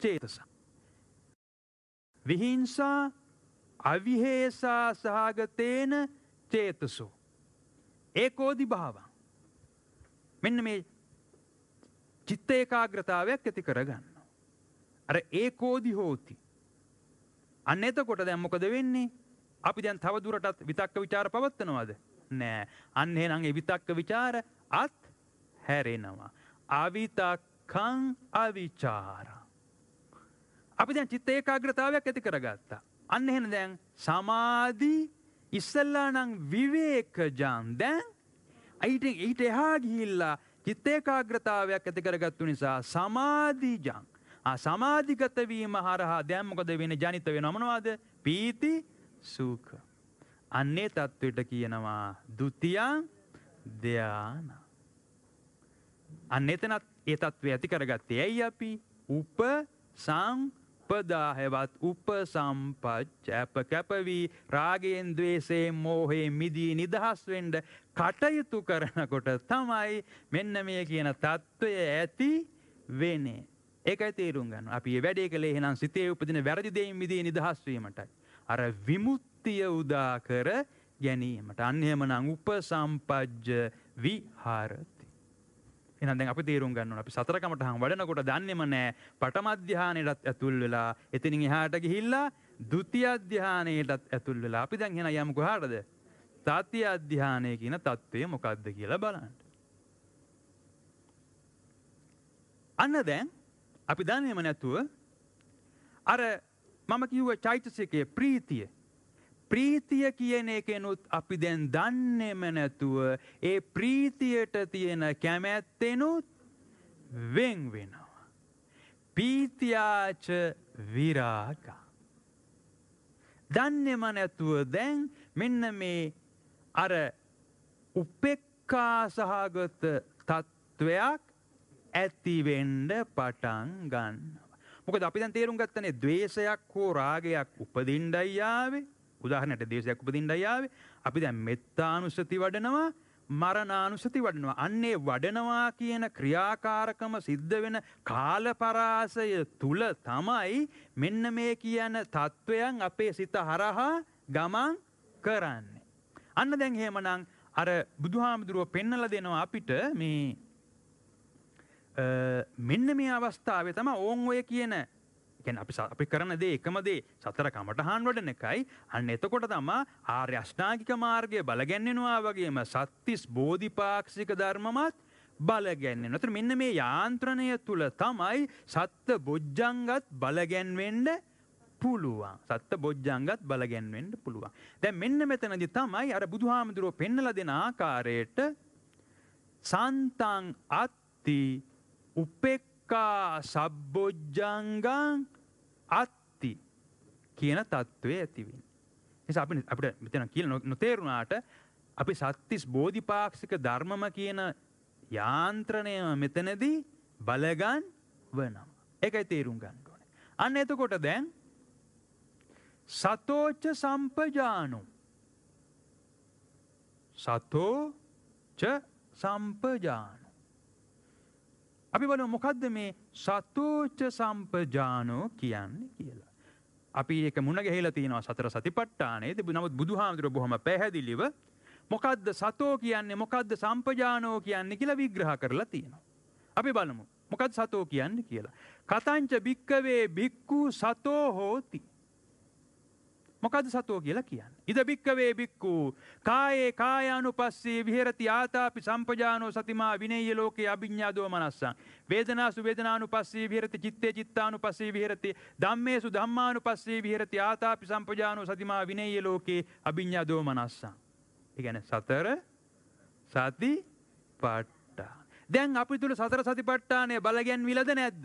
චේතස. විහිංසා අවිහේසා සහගතේන චේතසෝ. ඒකෝදි භාවන්. මෙන්න මේ චිත්ත ඒකාග්‍රතාවයක් ඇති කරගන්න. අර ඒකෝදි හෝති. අන්න එතකොට දැන් මොකද වෙන්නේ? අපි දැන් තව දුරටත් විතක්ක ਵਿਚාර පවත්නවාද? නෑ. අන්න එහෙනම් ඒ විතක්ක ਵਿਚාර අත් හැරෙනවා. අවිතක්කං අවිචාර. අපි දැන් චිත්ත ඒකාග්‍රතාවයක් ඇති කරගත්තා. අන්න එහෙනම් දැන් සමාධි ඉස්සල්ලා නම් විවේකජන් දැන් ඊට ඊට එහා ගිහිල්ලා චිත්ත ඒකාග්‍රතාවයක් ඇති කරගත්තු නිසා සමාධිජන් සමාධිගත වීම හරහා දැන් මොකද වෙන්නේ ජනිත වෙනව මොනවද? පීති සුඛ. අන්නේ தത്വෙට කියනවා ဒ ුතිය ධාන. අන්නේ එතනත් ඒ தത്വය ඇති කරගත්තේ ඇයි අපි? උප සම්පදාහවත් උපසම්පච්ච අප කැපවි රාගයෙන් ద్వේෂයෙන් මෝහයෙන් මිදී නිදහස් වෙන්න කටයුතු කරනකොට තමයි මෙන්න මේ කියන தত্ত্বය ඇති වෙන්නේ ඒකයි තේරුම් ගන්න අපි වැඩේ කළේ හෙනම් සිතේ උපදින වැරදි දෙයින් මිදී නිදහස්වීමටයි. අර විමුත්තිය උදා කර ගැනීමට අන්‍යමනං උප සම්පජ්ජ විහාරති. එනම් දැන් අපි තේරුම් ගන්න ඕන අපි සතරකමට හම් වඩනකොට දන්නේම නෑ පඨම අධ්‍යානෙටත් ඇතුල් වෙලා එතනින් එහාට ගිහිල්ලා ဒုတိ ය අධ්‍යානෙටත් ඇතුල් වෙලා අපි දැන් එන යමු කොහාටද? තාත්‍ය අධ්‍යානය කියන தત્ත්වය මොකක්ද කියලා බලන්න. අන්න දැන් අපි දන්නේම නැතුව අර මම කිව්ව චෛතසිකයේ ප්‍රීතිය ප්‍රීතිය කියන එකෙනුත් අපි දැන් දන්නේම නැතුව ඒ ප්‍රීතියට තියෙන කැමැත්තෙනුත් වෙන් වෙනවා පීතියාච විරාග දන්නේම නැතුව දැන් මෙන්න මේ අර උපේක්ඛා සහගත තත්වයක් ඇතිවෙන්ඩ පටන් ගන්න. මොකද අපි දැන් තේරුම් ගත්තනේ ද්වේෂයක් හෝ රාගයක් උපදින්නයි ආවේ. උදාහරණයට ද්වේෂයක් උපදින්නයි ආවේ. අපි දැන් මෙත්තානුස්සති වඩනවා, මරණානුස්සති වඩනවා. අන්නේ වඩනවා කියන ක්‍රියාකාරකම සිද්ධ වෙන කාලපරාසය තුල තමයි මෙන්න මේ කියන தত্ত্বයන් අපේ සිත හරහා ගමන් කරන්නේ. අන්න දැන් එහෙමනම් අර බුදුහාමුදුරුව පෙන්නලා දෙනවා අපිට මේ මෙන්න මේ අවස්ථාව තම ඕන් ඔය කියන ගැන අපි අපි කරන දේ එකම දේ සතර කමටහන් වඩන එකයි අන්න එතකොට තමා ආර්ය අෂ්ඨාගික මාර්ගය බලගැන්නෙනවා වගේම සත්තිස් බෝධිපාක්ෂික ධර්මමත් බලගැන්නේ නොතර මෙන්න මේ යාන්ත්‍රණය තුළ තමයි සත්ත බොජ්ජංගත් බලගැන්වෙන්න පුළුවන් සත්ත බොජ්ජංගත් බලගැන්වෙන්න පුළුවන් දැන් මෙන්න මෙතනදි තමයි අර බුදුහාමුදුරුව පෙන්නලා දෙන ආකාරයට සන්තං අත්ති උපෙක්කා සබ්බොජ්ජංගං අත්ති කියන තත්ත්වය ඇතිවෙන්. එස අපි අපට මෙතන කියල නොතේරුණාට අපි සත්තිස් බෝධිපාක්ෂික ධර්මම කියන යාන්ත්‍රණය මෙතනදී බලගන් වනම්. එකයි තේරුම් ගන්න ඕන. අන්න එතකොට දැන් සතෝච්ච සම්පජානු සතෝච සම්පජාන අපි බලමු මොකද්ද මේ සතුච්ච සම්පජානෝ කියන්නේ කියලා. අපි ඒක මුණ ගැහිලා තියෙනවා සතර සතිපට්ඨානයේද. නමුත් බුදුහාමුදුරුවෝ බොහොම පැහැදිලිව මොකද්ද සතෝ කියන්නේ මොකද්ද සම්පජානෝ කියන්නේ කියලා විග්‍රහ කරලා තියෙනවා. අපි බලමු මොකද්ද සතෝ කියන්නේ කියලා. කතංච භික්කවේ භික්ඛු සතෝ හෝති. මොකද සතෝ කියලා කියන්න. ඉදභික්කවේ බික්කූ කායේ කායානු පස්සේ විහරති ආතාපි සම්පජානෝ සතිමා විනේය ලෝකයේ අභිඤ්ඥාදෝ මනස්සං. වේදනාසු වේදනානු පස්සේ විහරති චිත්තේ චිත්තානු පස්සේ විහරති ධම්මේසු ධම්මානු පස්සේ විහරති ආතාපි සම්පජානෝ සතිමා විනේය ලෝකයේ අභිඤ්ඥාදෝ මනස්සං. ඉගැන සතර සති පට්ටා. දැන් අපි තුළ සතර සතිපට්ටානය බලගැන් විලද නැද්ද.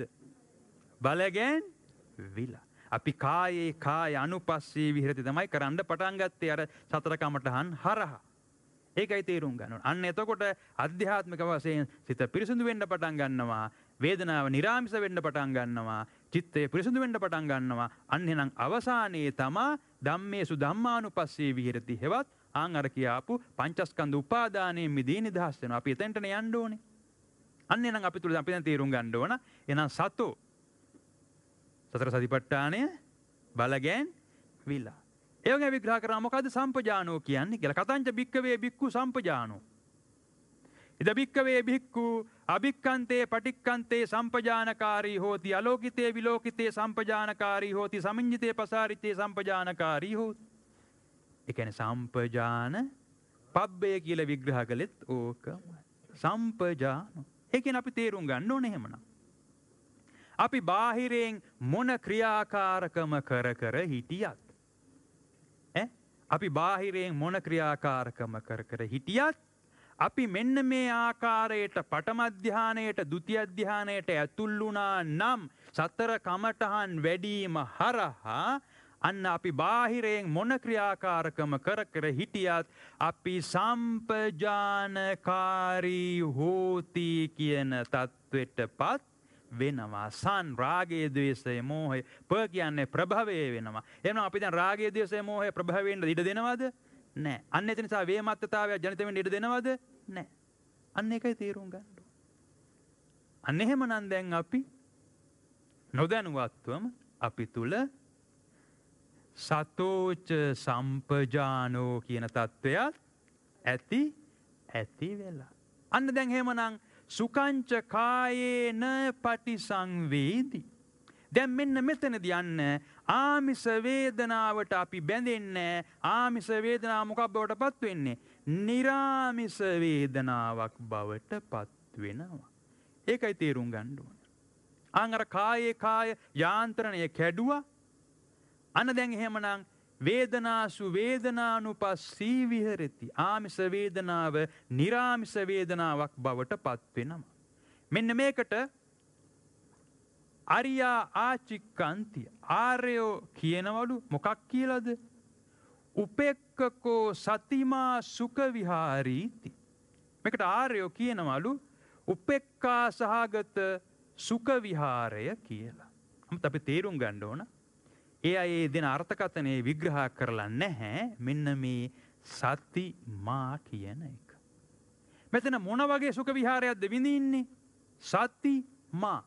බලගැන් විලා. අපි කායේ කාය අනුපස්සී විහෙරති තමයි කරන්න පටන් ගත්තේ අර සතර කමටහන් හරහා. ඒකයි තේරුම් ගන්න. අන්න එතකොට අධ්‍යාත්මික වශයෙන් සිත පිරිසිදු වෙන්න පටන් ගන්නවා. වේදනාව නිරාමිස වෙන්න පටන් ගන්නවා. චිත්තය පිරිසිදු වෙන්න පටන් ගන්නවා. අන්න එහෙනම් අවසානයේ තමා ධම්මේසු ධම්මානුපස්සී විහෙරති හෙවත් ආන් අර කියාපු පංචස්කන්ධ උපාදානයේ මිදී නිදහස් වෙනවා. අපි එතෙන්ටනේ යන්න ඕනේ. අන්න එහෙනම් අපි තුල අපි දැන් තේරුම් ගන්න ඕන. එහෙනම් සතෝ සතර සතිපට්ඨානය බලගෑන් විල්ලා. ඒවගේ විග්‍රහ කරා මොකද සම්පජානෝ කියන්නේ කියලා. කතංච භික්කවේ භික්ඛු සම්පජානෝ. ඉද භික්කවේ භික්ඛු අභික්කන්තේ පටික්කන්තේ සම්පජානකාරී හෝති අලෝකිතේ විලෝකිතේ සම්පජානකාරී හෝති සමිඤ්ඤිතේ පසාරිතේ සම්පජානකාරී හෝති. ඒ කියන්නේ සම්පජාන පබ්බය කියලා විග්‍රහ කළෙත් ඕකමයි. සම්පජානෝ. ඒකෙන් අපි තේරුම් ගන්න ඕනේ එහෙමනම්. අපි බාහිරයෙන් මොන ක්‍රියාකාරකම කර කර හිටියත්. අපි බාහිරයෙන් මොන ක්‍රියාකාරකම කර කර හිටියත් අපි මෙන්න මේ ආකාරයට පටම අධ්‍යානයට ද්විතිය අධ්‍යානයට ඇතුල් වුණා නම් සතර කමඨහන් වැඩිම හරහා අන්න අපි බාහිරයෙන් මොන ක්‍රියාකාරකම කර කර හිටියත් අපි සම්පජානකාරී හෝති කියන தത്വෙටපත් වෙනවා. සං රාගයේ ද්වේෂයේ මෝහය ප කියන්නේ ප්‍රභවයේ වෙනවා. එහෙනම් අපි දැන් රාගයේ ද්වේෂයේ මෝහය ප්‍රභවයෙන් ඉඩ දෙනවද? නැහැ. අන්න ඒ නිසා වේමත්තතාවය ජනිත වෙන්න ඉඩ දෙනවද? නැහැ. අන්න ඒකයි තේරුම් ගන්න ඕනේ. අන්න එහෙමනම් දැන් අපි නොදැනුවත්වම අපි තුල සතෝච සම්පජානෝ කියන தත්වයක් ඇති ඇති වෙලා. අන්න දැන් එහෙමනම් සුකංච කායේන පටිසංවේදී. දැන් මෙන්න මෙතනදී යන්න ආමිස වේදනාවට අපි බැඳෙන්නේ ආමිස වේදනාව මොකක් බවටපත් වෙන්නේ? निराමිස වේදනාවක් බවටපත් වෙනවා. ඒකයි තේරුම් ගන්න ඕන. ආන් අර කායේ කාය යාන්ත්‍රණය කැඩුවා. අන දැන් එහෙමනම් වේදනාසු වේදනානුපස්සී විහෙරති. ආමිස වේදනාව निराමිස වේදනාවක් බවට පත් වෙනවා. මෙන්න මේකට අරියා ආචික්කන්ති ආර්යෝ කියනවලු මොකක් කියලාද? උපෙක්කකෝ සතිමා සුඛ විහාරීති. මේකට ආර්යෝ කියනවලු උපෙක්කා සහගත සුඛ විහාරය කියලා. අමුත් අපි තේරුම් ගන්න ඕන ඒ අය දෙන අර්ථකථනය විග්‍රහ කරලා නැහැ මෙන්න මේ සති මා කියන එක. මෙතන මොන වගේ සුඛ විහාරයක්ද විඳින්නේ? සති මා.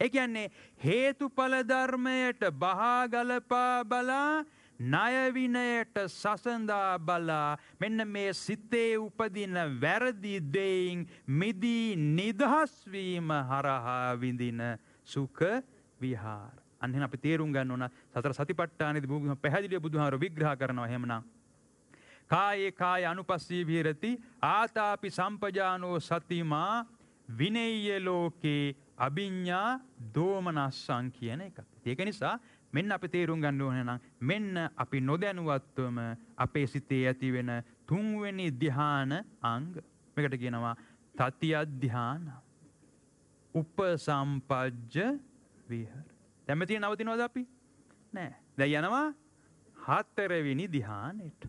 ඒ කියන්නේ හේතුඵල ධර්මයට බහා ගලපා බලා ණය විනයට සසඳා බලා මෙන්න මේ සිතේ උපදින වැරදි දෙයින් මිදී නිදහස් වීම හරහා විඳින සුඛ විහාර අන්හෙන් අපි තේරුම් ගන්න ඕන සතර සතිපට්ඨානයේදී බුදුහම පැහැදිලිව බුදුහාර විග්‍රහ කරනවා එහෙමනම් කායේ කාය අනුපස්සී විහෙරති ආතාපි සම්පජානෝ සතිමා විනේය ලෝකේ අභිඤ්ඤා දෝමනස්සං කියන එක. ඒක නිසා මෙන්න අපි තේරුම් ගන්න ඕන නම් මෙන්න අපි නොදැනුවත්වම අපේ සිතේ ඇතිවෙන තුන්වෙනි ධ්‍යාන අංග. මේකට කියනවා තතිය ධ්‍යාන. උපසම්පජ්ජ විහෙරති දැමතිය නවතිනවද අපි නෑ දැ යනවා හත්තරවෙනි දිහානෙට.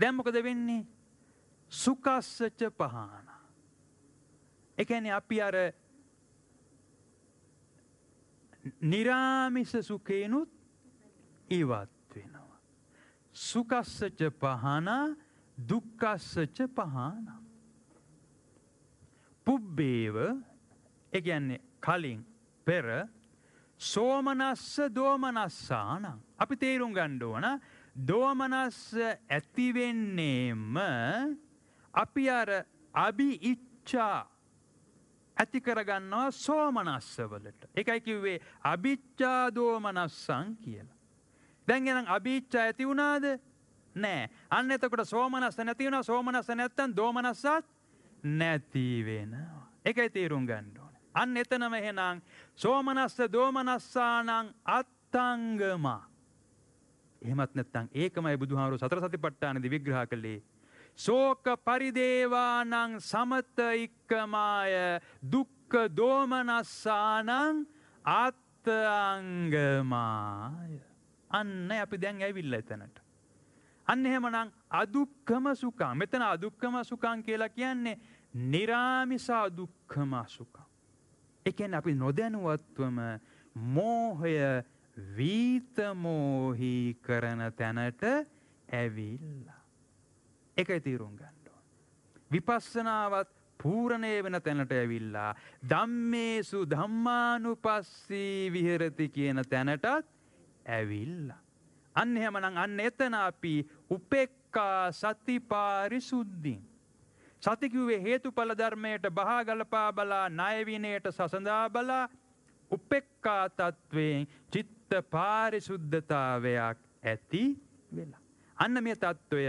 දැම්මකද වෙන්නේ සුකස්සච පහන. එකන අපි අර නිරාමිස සුකේනුත් ඉවත් වෙනවා. සුකස්සච පහන දුක්කස්සච පහන. පුබ්බේව ඒ කියන්නේ කලින් පෙර සෝමනස්ස දෝමනස්සානං අපි තේරුම් ගන්න ඕන දෝමනස්ස ඇති වෙන්නේම අපි අර අභි ඉච්ඡා ඇති කරගන්නවා සෝමනස්ස වලට. ඒකයි කිව්වේ අභිච්ඡා දෝමනස්සං කියලා. දැන් එහෙනම් අභිච්ඡා ඇති වුණාද? නෑ. අන්න එතකොට සෝමනස්ස නැති වෙනවා. සෝමනස්ස නැත්තම් දෝමනස්සත් නැති වෙනවා. ඒකයි තේරුම් ගන්න අන්න එතනම එහෙනම් සෝමනස්ස දෝමනස්සානං අත්තංගම. එහෙමත් නැත්නම් ඒකමයි බුදුහාමුදුරුවෝ සතර සතිපට්ඨානෙදි විග්‍රහ කළේ. ශෝක පරිදේවානං සමත ඉක්කමාය දුක්ඛ දෝමනස්සානං අත්තංගමාය. අන්න අපි දැන් ඇවිල්ලා එතනට. අන්න එහෙමනම් අදුක්කම සුඛං. මෙතන අදුක්කම සුඛං කියලා කියන්නේ निराமிස අදුක්කම සුඛං. ඒ කියන්නේ අපි නොදැනුවත්වම මෝහය වීතමෝහි කරන තැනට ඇවිල්ලා. ඒකයි තීරුම් ගන්න ඕන. විපස්සනාවත් පූර්ණේ වෙන තැනට ඇවිල්ලා ධම්මේසු ධම්මානුපස්සී විහෙරති කියන තැනටත් ඇවිල්ලා. අන්න එහෙමනම් අන්න එතන අපි උපේක්ඛා සතිපාරිසුද්ධින් සති කිව්වේ හේතුඵල ධර්මයට බහා ගලපා බලා ණය විනයට සසඳා බලා උපේක්ඛා තත්වයෙන් චිත්ත පාරිශුද්ධතාවයක් ඇති වෙලා. අන්න මේ తত্ত্বය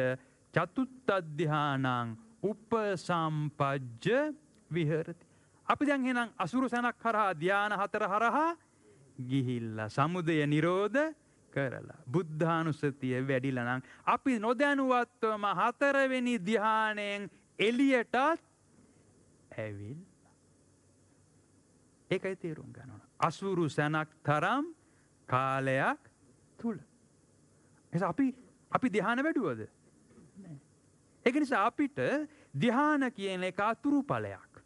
චතුත්ථ ධානාං උපසම්පජ්ජ විහෙරති. අපි දැන් එහෙනම් අසුරු සනක් හරහා ධාන හතර හරහා ගිහිල්ලා සමුදය නිරෝධ කරලා බුද්ධානුස්සතිය වැඩිලා නම් අපි නොදැනුවත්වම හතරවෙනි ධානයෙන් එලියටත් ඇවිල් ඒකයි තේරුම් ගනන. අසුරු සැනක් තරම් කාලයක් තුළ. එ අපි අපි දිහාන වැඩුවද. එක නිසා අපිට දිහාන කියන එක අතුරු පලයක්.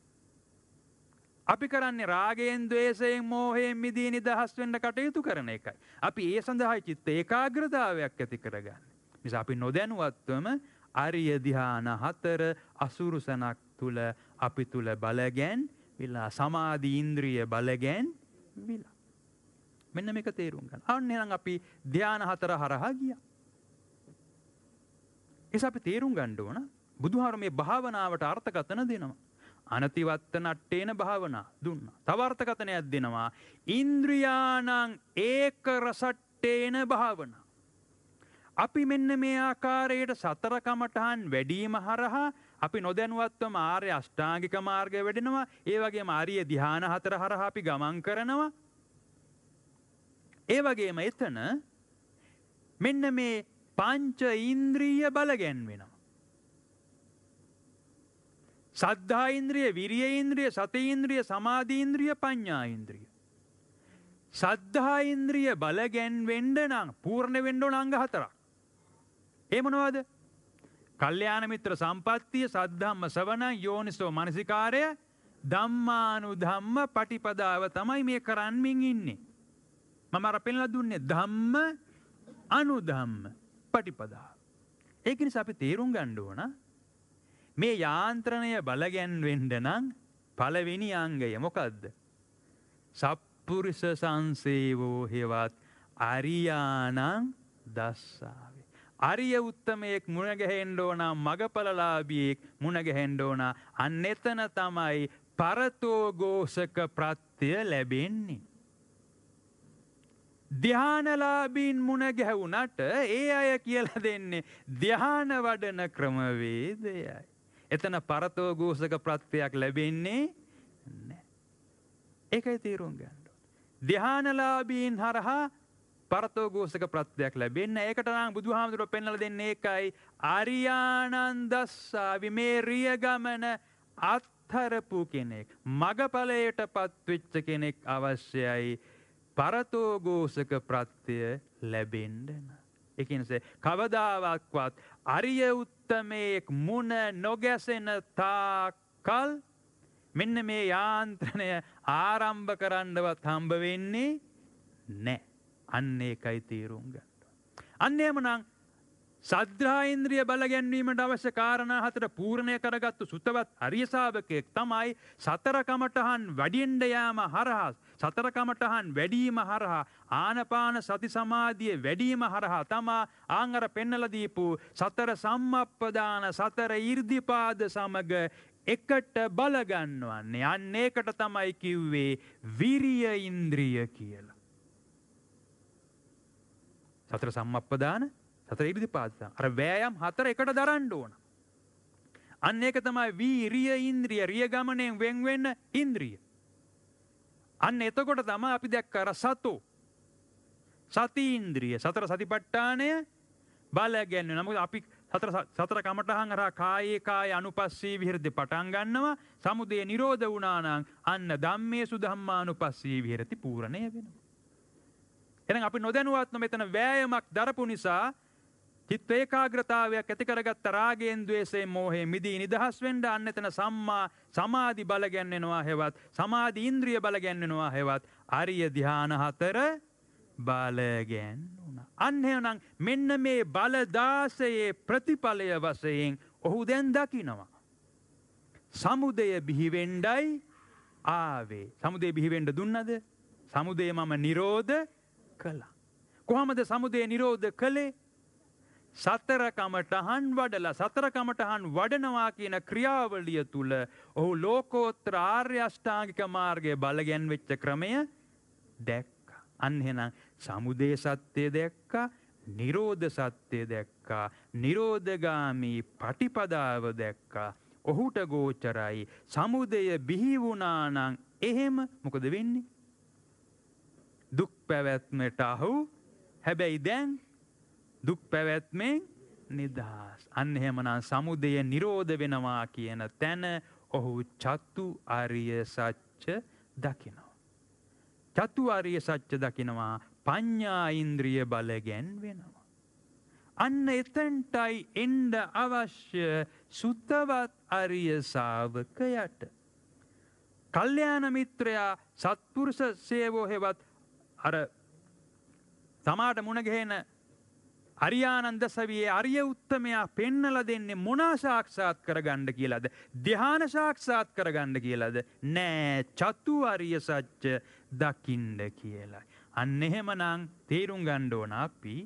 අපි කරන්නේ රාගයෙන් දවේසයෙන් මෝහයෙන් මිදී නිදහස් වඩ කටයුතු කරන එකයි. අපි ඒ සඳහා චිත්ත ඒකාග්‍රතාවයක් ඇති කරගන්න. නිසා අපි නොදැනුවත්වම අරියදිහාන හතර අසුරුසනක් තුළ අපි තුළ බලගැන් විලා සමාධීන්ද්‍රිය බලගැන් විලා. මෙන්න මේක තේරුම් ගන්න. අන්න එහෙනම් අපි ධාන හතර හරහා ගියා. ඒස අපි තේරුම් ගන්න ඕන බුදුහාර මේ භාවනාවට අර්ථකථන දෙනවා. අනතිවත්ත නට්ටේන භාවනා දුන්නා. තව අර්ථකථනයක් දෙනවා. ඉන්ද්‍රියානං ඒක රසට්ටේන භාවනා. අපි මෙන්න මේ ආකාරයට සතර කමඨහන් වැඩිම හරහා අපි නොදැනුවත්වම ආර්ය අෂ්ටාංගික මාර්ගය වැඩෙනවා. ඒ වගේම ආර්ය ධ්‍යාන හතර හරහා අපි ගමන් කරනවා. ඒ වගේම එතන මෙන්න මේ පංච ඉන්ද්‍රිය බල ගැන්වෙනවා. සද්ධා ඉන්ද්‍රිය, විරිය ඉන්ද්‍රිය, සති ඉන්ද්‍රිය, සමාධි ඉන්ද්‍රිය, පඤ්ඤා ඉන්ද්‍රිය. සද්ධා ඉන්ද්‍රිය බල ගැන්වෙන්න නම් පූර්ණ වෙන්න ඕන අංග හතරක්. ඒ මොනවද? කල්යාණ මිත්‍ර සම්පත්තිය, සද්ධම්ම ශ්‍රවණ, යෝනිසෝ මනසිකාරය, ධම්මානුධම්ම පටිපදාව තමයි මේ කරන්මින් ඉන්නේ. මම අර පෙන්ලා දුන්නේ ධම්ම අනුධම්ම පටිපදාව. ඒක නිසා අපි තේරුම් ගන්න ඕන මේ යාන්ත්‍රණය බලගැන්වෙන්න නම් පළවෙනි අංගය මොකද්ද? සප්පුරිස සංසේවෝ හෙවත් අරියාණං දස්සා අරිය උත්තමයෙක් මුණගැහෙන්න ඕන මගඵලලාභියෙක් මුණගැහෙන්න ඕන අන්න එතන තමයි පරතෝ ഘോഷක ප්‍රත්‍ය ලැබෙන්නේ. ධානලාභීන් මුණ ගැහුණට ඒ අය කියලා දෙන්නේ ධාන වඩන ක්‍රමවේදයයි. එතන පරතෝ ഘോഷක ප්‍රත්‍යක් ලැබෙන්නේ නැහැ. ඒකයි තේරුම් ගන්න ඕනේ. ධානලාභීන් හරහා පරතෝගෝසක ප්‍රත්වයක් ලැබෙන්න ඒකට නම් බුදුහාමුදුර පෙන්ල දෙන්න එකයි අරියානන්දස්සාවි මේ රියගමන අත්හරපු කෙනෙක් මගඵලයට පත්වෙච්ච කෙනෙක් අවශ්‍යයි පරතෝගෝසක ප්‍රත්‍යය ලැබෙන්ඩන. එකනිසේ කවදාවක්වත් අරිය උත්තමයෙක් මුණ නොගැසෙන තාකල් මෙන්න මේ යාන්ත්‍රණය ආරම්භ කරන්නවත් හම්බ වෙන්නේ නෑ. අන්න ඒකයි තේරුම් ගන්න. අන්න එමනම් සද්‍රායින්ද්‍රිය බලගැන්වීමට අවශ්‍ය කාරණ හතට පූර්ණය කරගත්තු සුතවත් අරියසාාවකයෙක් තමයි සතරකමටහන් වැඩියෙන්ඩ යාම හරහා සතරකමටහන් වැඩීම හරහා ආනපාන සති සමාධිය වැඩීම හරහා තමා ආංගර පෙන්නලදීපු සතර සම්මප්පදාන සතර ඉර්ධිපාද සමග එකට බලගන්නවන්නේ අන්න ඒකට තමයි කිව්වේ විරිය ඉන්ද්‍රිය කියලා. සතර සම්මප්පදාන සතර ඉරිදිපාතතා අර වෑයම් හතර එකට දරන්න ඕන. අන්න ඒක තමයි වීරිය ඉන්ද්‍රිය රියගමණයෙන් වෙන්වෙන්න ඉන්ද්‍රිය. අන්න එතකොට තමයි අපි දැක්ක අර සතු සති ඉන්ද්‍රිය සතර සතිපට්ඨානය බල ගැන්වෙන. නමුත් අපි සතර සතර කමටහන් අර කායේ කාය අනුපස්සී විහෙරති පටන් ගන්නවා. සමුදය නිරෝධ වුණා නම් අන්න ධම්මේසු ධම්මානුපස්සී විහෙරති පූර්ණය වෙනවා. එහෙනම් අපි නොදැනුවත්ව මෙතන වෑයමක් දරපු නිසා චිත්ත ඒකාග්‍රතාවයක් ඇති කරගත්ත රාගයෙන් ద్వේෂයෙන් මෝහයෙන් මිදී නිදහස් වෙන්න අන්න එතන සම්මා සමාධි බල ගැන්වෙනවා හැවත් සමාධි ඉන්ද්‍රිය බල ගැන්වෙනවා හැවත් ආර්ය ධ්‍යාන හතර බල ගැන්ුණා. අන්න එහෙනම් මෙන්න මේ බල 16 ප්‍රතිඵලය වශයෙන් ඔහු දැන් දකිනවා. සමුදය බිහිවෙන්ඩයි ආවේ සමුදේ බිහිවෙන්ඩ දුන්නද සමුදේ මම නිරෝධ කළා. කොහොමද සමුදය නිරෝධ කළේ සතරකමටහන් වඩලා සතරකමටහන් වඩනවා කියන ක්‍රියාවලිය තුළ ඔහු ලෝකෝත්‍ර ආර්යෂ්ඨාගික මාර්ගය බලගැන් වෙච්ච ක්‍රමය දැක්ක. අන්හෙනම් සමුදේ සත්‍යය දැක්ක නිරෝධ සත්‍යය දැක්කා නිරෝධගාමී පටිපදාව දැක්කා ඔහුට ගෝචරයි සමුදය බිහි වුණානං එහෙම මොකද වෙන්නේ දුක් පැවැත්මට අහු හැබැයි දැන් දුක් පැවැත්මෙන් නිදහස්. අන්න එහෙමනම් සමුදය නිරෝධ වෙනවා කියන තැන ඔහු චතු ආර්ය සත්‍ය දකිනවා. චතු ආර්ය සත්‍ය දකිනවා පඤ්ඤා ඉන්ද්‍රිය බලයෙන් වෙනවා. අන්න එතෙන්ටයි එන්න අවශ්‍ය සුත්තවත් ආර්ය ශාවකයට. කල්යාණ මිත්‍රයා සත්පුරුෂ සේවෝ හේවත් අර තමාට මුණගහෙන අරියානන්ද සවියේ අරිය උත්තමයා පෙන්නල දෙන්නේ මොනා සාක්ෂාත් කරගන්න කියලාද ධ්‍යාන සාක්ෂාත් කරගන්න කියලාද නෑ චතු අරිය සත්‍ය දකින්න කියලා. අන්න එහෙමනම් තේරුම් ගන්න ඕන අපි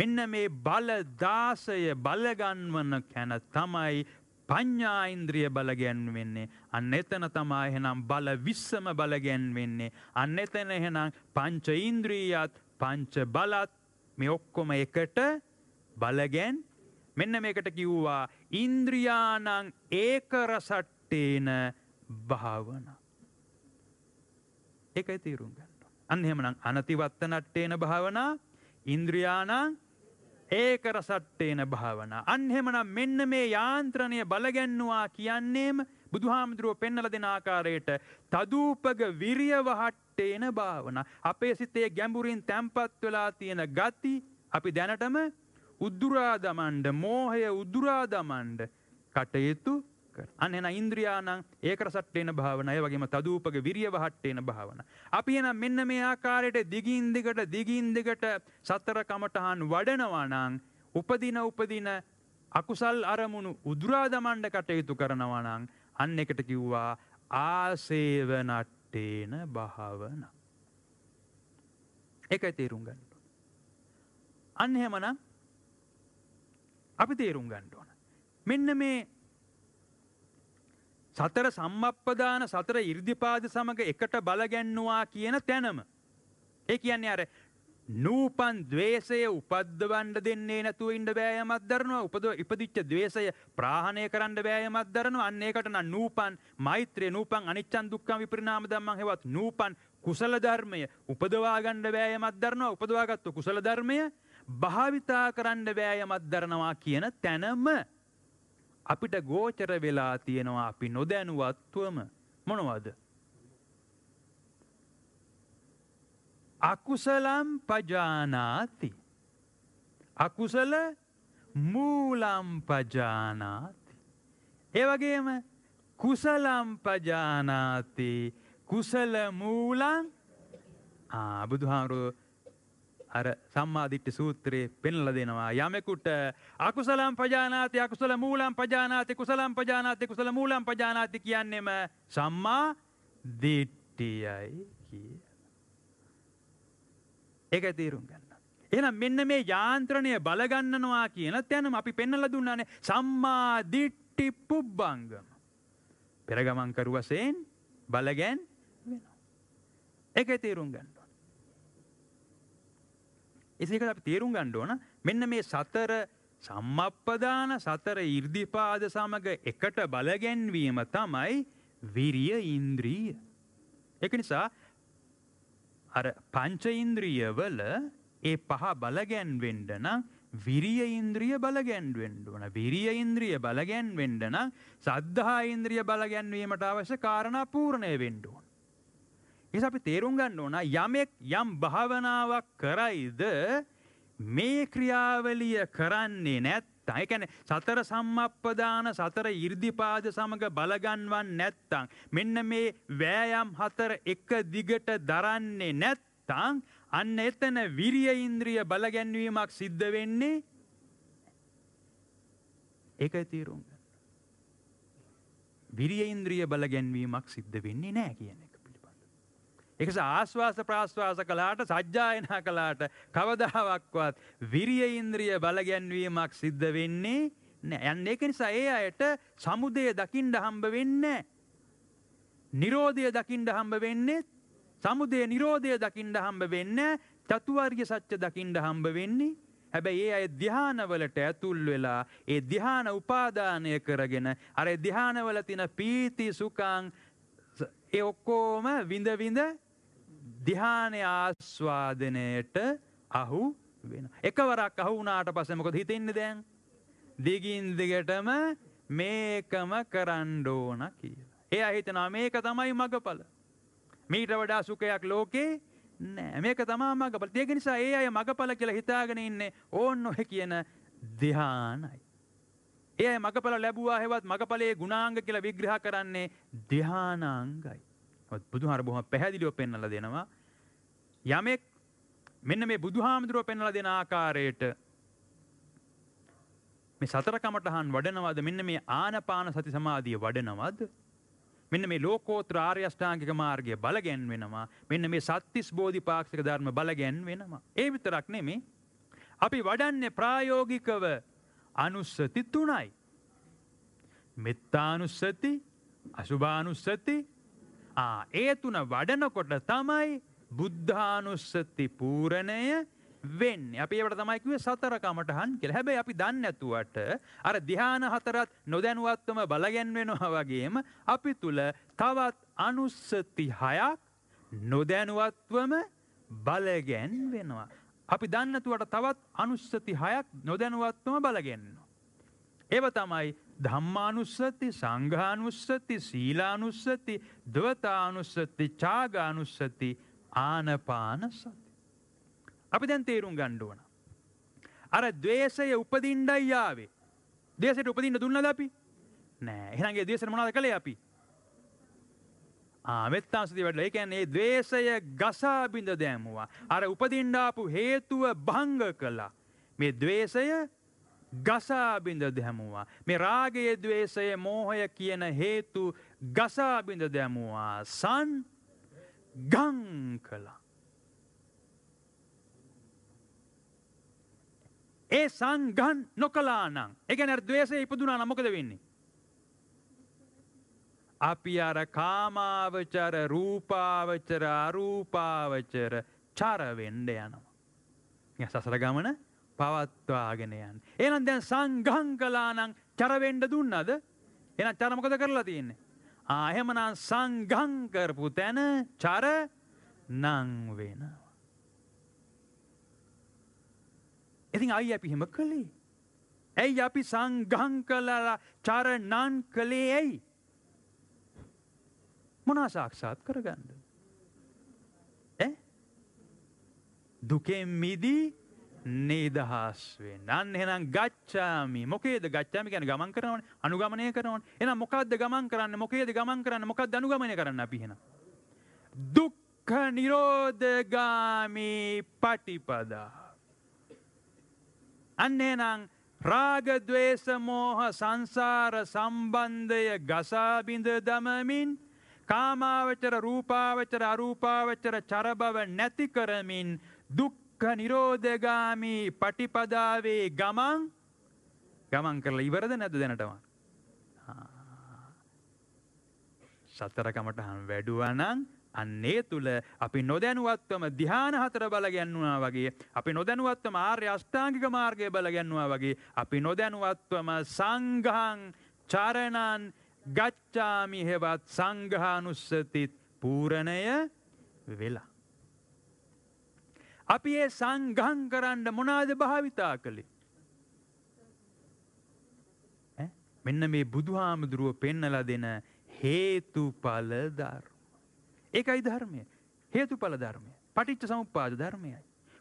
මෙන්න මේ බල දාසය බලගන්වන කැන තමයි පඤ්ඥායින්ද්‍රිය බලගැන් වෙන්නේ. අන්න එතන තමා එහෙනම් බල විස්සම බලගැන් වෙන්නේ. අන්න එතන එහෙනම් පංච ඉන්ද්‍රීයත් පංච බලත් මේ ඔක්කොම එකට බලගැන් මෙන්න මේකට කිව්වා ඉන්ද්‍රියානං ඒකරසට්ටේන භාවන. එකයි තේරුම් ගන්න. අන්න එහෙමනම් අනතිවත්තනට්ටේන භාවනා ඉන්ද්‍රියානං ඒකර සට්ටේන භාවනා. අන්හෙමනම් මෙන්න මේ යාන්ත්‍රණය බලගැන්නවා කියන්නේම බුදුහාමුදුරුව පෙන්නල දෙන ආකාරයට තදූපග විරියවහට්ටේන භාවන. අපේ සිතේ ගැඹුරින් තැම්පත් වෙලා තියෙන ගති අපි දැනටම උද්දුරාදමන්ඩ මෝහය උදුරාදමන්ඩ කටයුතු කර. අන්න එන ඉන්ද්‍රියානං ඒකරසට්ටේන භාවන ඒ වගේම තදූපක විරිය වහට්ටේන භාවන. අපි එන මෙන්න මේ ආකාරයට දිගින් දිගට දිගින් දිගට සතර කමඨහන් වඩනවා නම් උපදින උපදින අකුසල් අරමුණු උදුරා දමන්න කටයුතු කරනවා නම් අන්න එකට කිව්වා ආසේවනට්ටේන භාවන. ඒකයි තේරුම් ගන්න. අන්න එහෙමනම් අපි තේරුම් ගන්න ඕන. මෙන්න මේ සතර සම්මප්පදාන සතර ඉර්ධිපාද සමග එකට බලගැන්නවා කියන තැනම. ඒ කියන්නේ අර නූපන් දවේශය උපද්දවන්ඩ දෙන්නේ නැතුව ඉන්ඩ බෑයමත් දරනවා උපද ඉපදිච්ච දවේශය ප්‍රාණය කරන්න බෑයමත් දරන අන්නේකටන නූපන් මෛත්‍රය නූපන් අනිච්චන් දුක්කම් විපරිනාම දම්මන් හෙවත් නූපන් කුසල ධර්මය උපදවාගණ්ඩ බෑයමත් දරනවා උපදවාගත්තු කුසල ධර්මය භාවිතා කරන්න බෑයමත් දරනවා කියන තැනම. අපිට ගෝචර වෙලා තියෙනවා අපි නොදැනුවත්වම මොනවද. අකුසලම් පජානාති. අකුසල මූලම් පජානාති. ඒවගේම කුසලම් පජානාති කුසල මූලන් ආබුදුහාරුව අර සම්මාධිට්ඨි සූත්‍රයේ පෙන්ලා දෙනවා යමෙකුට අකුසලම් පජානාති අකුසල මූලම් පජානාති කුසලම් පජානාති කුසල මූලම් පජානාති කියන්නේම සම්මා දිට්ඨියයි කිය. ඒක තේරුම් ගන්න. එහෙනම් මෙන්න මේ යාන්ත්‍රණය බල ගන්නනවා කියන තැනම අපි පෙන්වලා දුන්නානේ සම්මා දිට්ඨි පුබ්බංගම. පෙරගමන් කරු වශයෙන් බලගැන් වෙනවා. ඒක තේරුම් ගන්න. එසේක අප තේරුම් ගණ්ඩෝන මෙන්න මේ සතර සම්මප්පදාන සතර ඉර්ධිපාද සමඟ එකට බලගැන්වීම තමයි විරිය ඉන්ද්‍රීය. එක නිසා අර පංච ඉන්ද්‍රියවල ඒ පහ බලගැන්වෙන්ඩන විරිය ඉන්ද්‍රිය බලගැන්වෙන්ඩ වන විරිය ඉන්ද්‍රිය බලගැන්වෙන්ඩන සද්ධහා ඉන්ද්‍රිය බලගැන්වීමට අවශ්‍ය කාරණ පූර්ණය වෙන්ඩුව. එස අපි තේරුම් ගන්න ඕන යමෙක් යම් භාවනාවක් කරයිද මේ ක්‍රියාවලිය කරන්නේ නැත්තං එකැන සතර සම්මප්පදාන සතර ඉර්දිපාද සමඟ බලගන්වන් නැත්තං. මෙන්න මේ වෑයම් හතර එක දිගට දරන්නේ නැත්තං අන්න එතන විරිය ඉන්ද්‍රිය බලගැන්වීමක් සිද්ධ වෙන්නේ ඒක තීරුම් ගන්න. විරිය ඉන්ද්‍රිය බලගැන්වීමක් සිද්ධ වෙන්නේ නෑ කියන. එකස ආශ්වාස ප්‍රාශ්වාස කලාට සජ්ජායනා කලාට කවදාවක්වත් විරිය ඉන්ද්‍රිය බලගැන්වීමක් සිද්ධ වෙන්නේ නෑ. යන්න ඒක නිසා ඒ අයට සමුදය දකිින්ඩ හම්බ වෙන්න. නිරෝධය දකිින්ඩ හම්බ වෙන්නේ සමුදය නිරෝධය දකිින්ඩ හම්බ වෙන්න චතුවර්ය සච්ච දකිින්ඩ හම්බ වෙන්නේ. හැබැයි ඒ අය ධ්‍යානවලට ඇතුල් වෙලා ඒ ධ්‍යාන උපාදානය කරගෙන අර ධ්‍යානවල තින පීති සුකං ඒ ඔක්කෝම විඳවිඳ දිහාන ආස්වාදනයට අහු වෙන. එකවරක් අහුනාට පසමකොද හිතෙන්න දැන්. දිගින් දිගටම මේකම කරන්්ඩෝන කියලා. එය හිතනා මේක තමයි මගඵල. මීට වඩා සුකයක් ලෝකේ නෑ මේක තමා මගපල තියග නිසා ඒ අය මගඵල කියලා හිතාගෙන ඉන්නේ ඕන් නොහ කියන දිහානයි. ඒ මගඵල ලැබුවා හෙවත් මගඵලේ ගුණාංග කියලා විග්‍රහ කරන්නේ දිහානාංගයි. බුදු හර බොහම පැහැදිලිව පෙන්නල දෙනවා යමෙක් මෙන්න මේ බුදු හාමුදුරුව පෙන්නල දෙන ආකාරයට මේ සතරකමටහන් වඩනවද මෙන්න මේ ආනපාන සති සමාධිය වඩනවද මෙන්න මේ ලෝකෝත්‍ර ආර්ය අෂ්ටාංගික මාර්ගය බලගැන් වෙනවා මෙන්න මේ සත්‍තිස් බෝධිපාක්ෂික ධර්ම බලගැන් වෙනවා ඒ විතරක් නෙමේ අපි වඩන්නේ ප්‍රායෝගිකව අනුස්සති තුනයි මෙත්තානුස්සති අසුභානුස්සති ඒ තුන වඩනකොට තමයි බුද්ධානුස්සති පූරණය වෙන්න අපි ඒවට තමයිකිව සතරකමටහන් කෙළ හැබැයි අපි දන්නඇතුවට අර දිහාන හතරත් නොදැනුවත්වම බලගැන්වෙනවා වගේම අපි තුළ තවත් අනුස්සති හයක් නොදැනුවත්වම බලගැන් වෙනවා. අපි දන්නතුවට තවත් අනුස්සති හයක් නොදැනුවත්වම බලගෙන්නවා. ඒව තමයි ධම්මානුස්සති සංඝානුස්සති සීලානුස්සති දවතානුස්සති චාගානුස්සති ආනපාන සති. අපි දැන් තේරුම් ගන්න ඕන. අර द्वේෂය උපදින්නයි ආවේ. द्वේෂයට උපදින්න දුන්නද අපි? නෑ. එහෙනම් ඒ द्वේෂෙ මොනවද කළේ අපි? ආ මෙත්තාසුති වැඩලා. ඒ කියන්නේ ඒ द्वේෂය ගසා බිඳ දැමුවා. අර උපදින්න ආපු හේතුව භංග කළා. මේ द्वේෂය ගසා බිඳ දැමුවා. මේ රාගය, ద్వේෂය, මෝහය කියන හේතු ගසා බිඳ දැමුවා. සං ගං කළා. ඒ සංගන් නොකළා නම්, ඒ කියන්නේ අර द्वේෂය ඉපදුනා නම් මොකද වෙන්නේ? අපි අර කාමාවචර, රූපාවචර, අරූපාවචර චර වෙන්න යනවා. මේ සසර ගමන පවත්වාගෙන යන්න. එහෙනම් දැන් සංඝං කළා නම් චරවෙන්න දුන්නද? එහෙනම් චර මොකද කරලා තියෙන්නේ? ආ එහෙමනම් සංඝං කරපු තැන චර නම් වෙනවා. ඉතින් අයි අපි එහෙම කළේ. ඇයි අපි සංඝං කළා චර නම් කළේ ඇයි? මොනවා සාක්ෂාත් කරගන්නද? ඈ? දුකෙන් මිදී නිදහස් වෙන්න. අන්න එහෙනම් ගච්ඡාමි. මොකේද ගච්ඡාමි කියන්නේ ගමන් කරනවනේ. අනුගමනය කරනවනේ. එහෙනම් මොකද්ද ගමන් කරන්නේ? මොකේද ගමන් කරන්නේ? මොකද්ද අනුගමනය කරන්නේ අපි එහෙනම්? දුක්ඛ නිරෝධගාමි පටිපදා. අන්න එහෙනම් රාග ద్వේස මෝහ සංසාර සම්බන්ධය ගසා බිඳ දමමින් කාමාවචර රූපාවචර අරූපාවචර චරබව නැති කරමින් දුක් දුක්ඛ නිරෝධගාමී පටිපදාවේ ගමන් ගමන් කරලා ඉවරද නැද්ද දැනටම? සතර කමටහන් වැඩුවානම් අන්නේ තුල අපි නොදැනුවත්වම ධ්‍යාන හතර බල ගැන්වුවා වගේ අපි නොදැනුවත්වම ආර්ය අෂ්ටාංගික මාර්ගය බල ගැන්වුවා වගේ අපි නොදැනුවත්වම සංඝං චරණං ගච්ඡාමි හෙවත් සංඝානුස්සති පූර්ණය වෙලා අපි ඒ සංගම් කරන්න මොනාද භාවිතා කළේ? මෙන්න මේ බුදුහාමුදුරුව පෙන්නලා දෙන හේතුඵල ධර්ම. ඒකයි ධර්මය. හේතුඵල ධර්මය. පටිච්ච සමුප්පාද ධර්මයයි.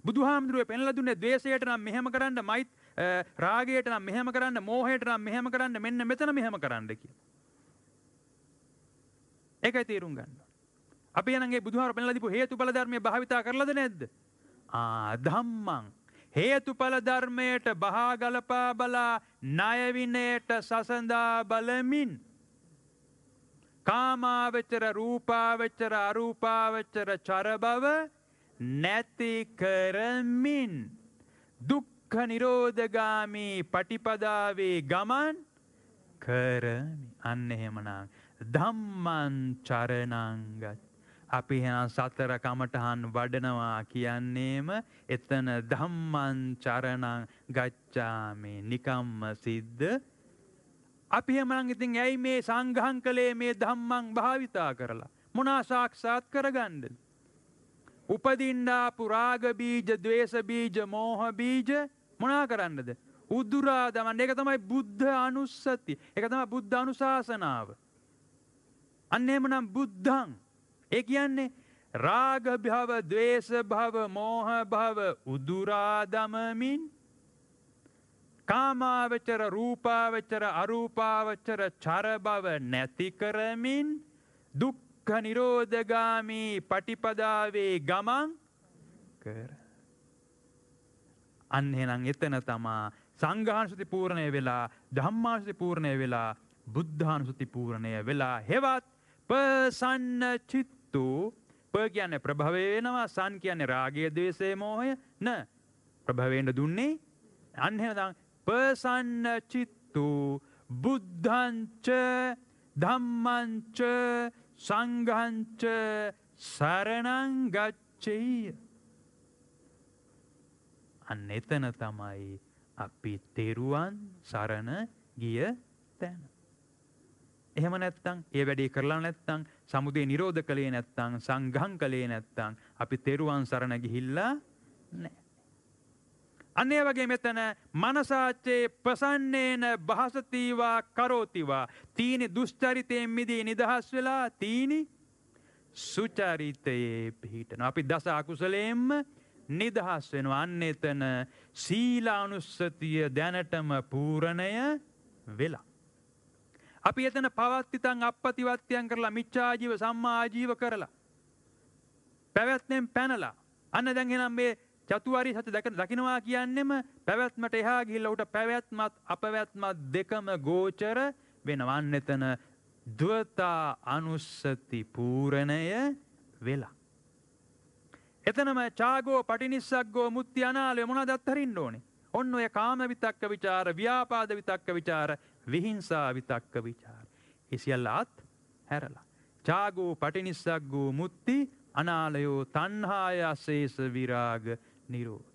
බුදුහාමුදුරුව පෙන්ලා දුන්නේ ද්වේෂයට නම් මෙහෙම කරන්න, මයිත් රාගයට නම් මෙහෙම කරන්න, මෝහයට නම් මෙහෙම කරන්න, මෙන්න මෙතන මෙහෙම කරන්න කියලා. ඒකයි තේරුම් ගන්න. අපි යනගේ බුදුහාමුදුරුව පෙන්ලා දීපු හේතුඵල ධර්මය භාවිතා කරලාද නැද්ද? ධම්මං හේතුඵල ධර්මයට බහා ගලපා බලා ණයවිනයට සසඳා බලමින් කාමාවචර රූපාවචර අරූපාවචර චර බව නැති කරමින් දුක්ඛ නිරෝධගාමී පටිපදාවේ ගමන් කරමි අන්න එහෙමනම් ධම්මං චරණං ගච්ඡ අපි සතර කමටහන් වඩනවා කියන්නේම එතන ධම්මං චරණං ගච්ඡාමි නිකම්ම සිද්ද අපි හැමනම් ඉතින් ඇයි මේ සංඝං කලේ මේ ධම්මං භාවිතා කරලා මොනා සාක්ෂාත් කරගන්නද උපදින්නා පුරාග බීජ ද්වේෂ බීජ මෝහ බීජ මොනා කරන්නද උදුරා දමන්න ඒක තමයි බුද්ධ අනුස්සති ඒක තමයි බුද්ධ අනුශාසනාව අන්න එහෙමනම් බුද්ධං ඒ කියන්නේ රාග භව, ద్వේස භව, මෝහ භව උදුරා දමමින් කාමාවචර, රූපාවචර, අරූපාවචර චර භව නැති කරමින් දුක්ඛ නිරෝධගාමී පටිපදාවේ ගමන් කර. අන්න එහෙනම් එතන තමා සංඝානුසුති පූර්ණය වෙලා ධම්මානුසුති පූර්ණය වෙලා බුද්ධානුසුති පූර්ණය වෙලා හෙවත් පසන්න චිත්ත වූ ප කියන්නේ ප්‍රභවය වෙනවා සන් කියන්නේ රාගය ද්වේෂය මෝහය න ප්‍රභවයෙන් දුන්නේ අන්න එහෙම පසන්න චිත්තු බුද්ධංච ධම්මංච සංඝංච සරණං ගච්ඡෙය අන්න එතන තමයි අපි තෙරුවන් සරණ ගිය තැන එහෙම නැත්තං ඒ වැඩේ කරලා නැත්තං සමුදේ නිරෝධ කළේ නැත්තං සංඝං කළේ නැත්තං අපි තෙරුවන් සරණ ගිහිල්ලා නැහැ. අන්නේ වගේ මෙතන මනසාච්චේ ප්‍රසන්නේන භාසතිවා කරෝතිවා තීනි දුෂ්චරිතයෙන් මිදී නිදහස් වෙලා තීනි සුචරිතයේ පිහිටනවා. අපි දස අකුසලයෙන්ම නිදහස් වෙනවා. අන්න එතන සීලානුස්සතිය දැනටම පූර්ණය වෙලා අපි එතන පවත්තිතන් අපපතිවත්යන් කරලා මිච්චාජීව සම්මාජීව කරලා. පැවැත්නෙන් පැනලා අන්න දැන්ගෙනම් මේ චතුවාරි සත්‍ය දැක දකිනවා කියන්නෙම පැවැත්මට එහා ගිහිල්ලා උට පැවැත්මත් අපවැත්මත් දෙකම ගෝචර වෙනවා එතන ද්වතා අනුස්සති පූර්ණය වෙලා. එතනම චාගෝ පටිනිස්සක්ගෝ මුත්ති අනාලය මොනවද අත්හරින්න ඕනේ? ඔන්න ඔය කාම විතක්ක ਵਿਚාර, ව්‍යාපාද විතක්ක ਵਿਚාර, විහිංසා විතක්ක ਵਿਚාර. ඒ සියල්ල අත් හැරලා. චාගෝ පටිනිස්සග්ගෝ මුත්‍ති අනාලයෝ තණ්හාය අශේෂ විරාග නිරෝධ.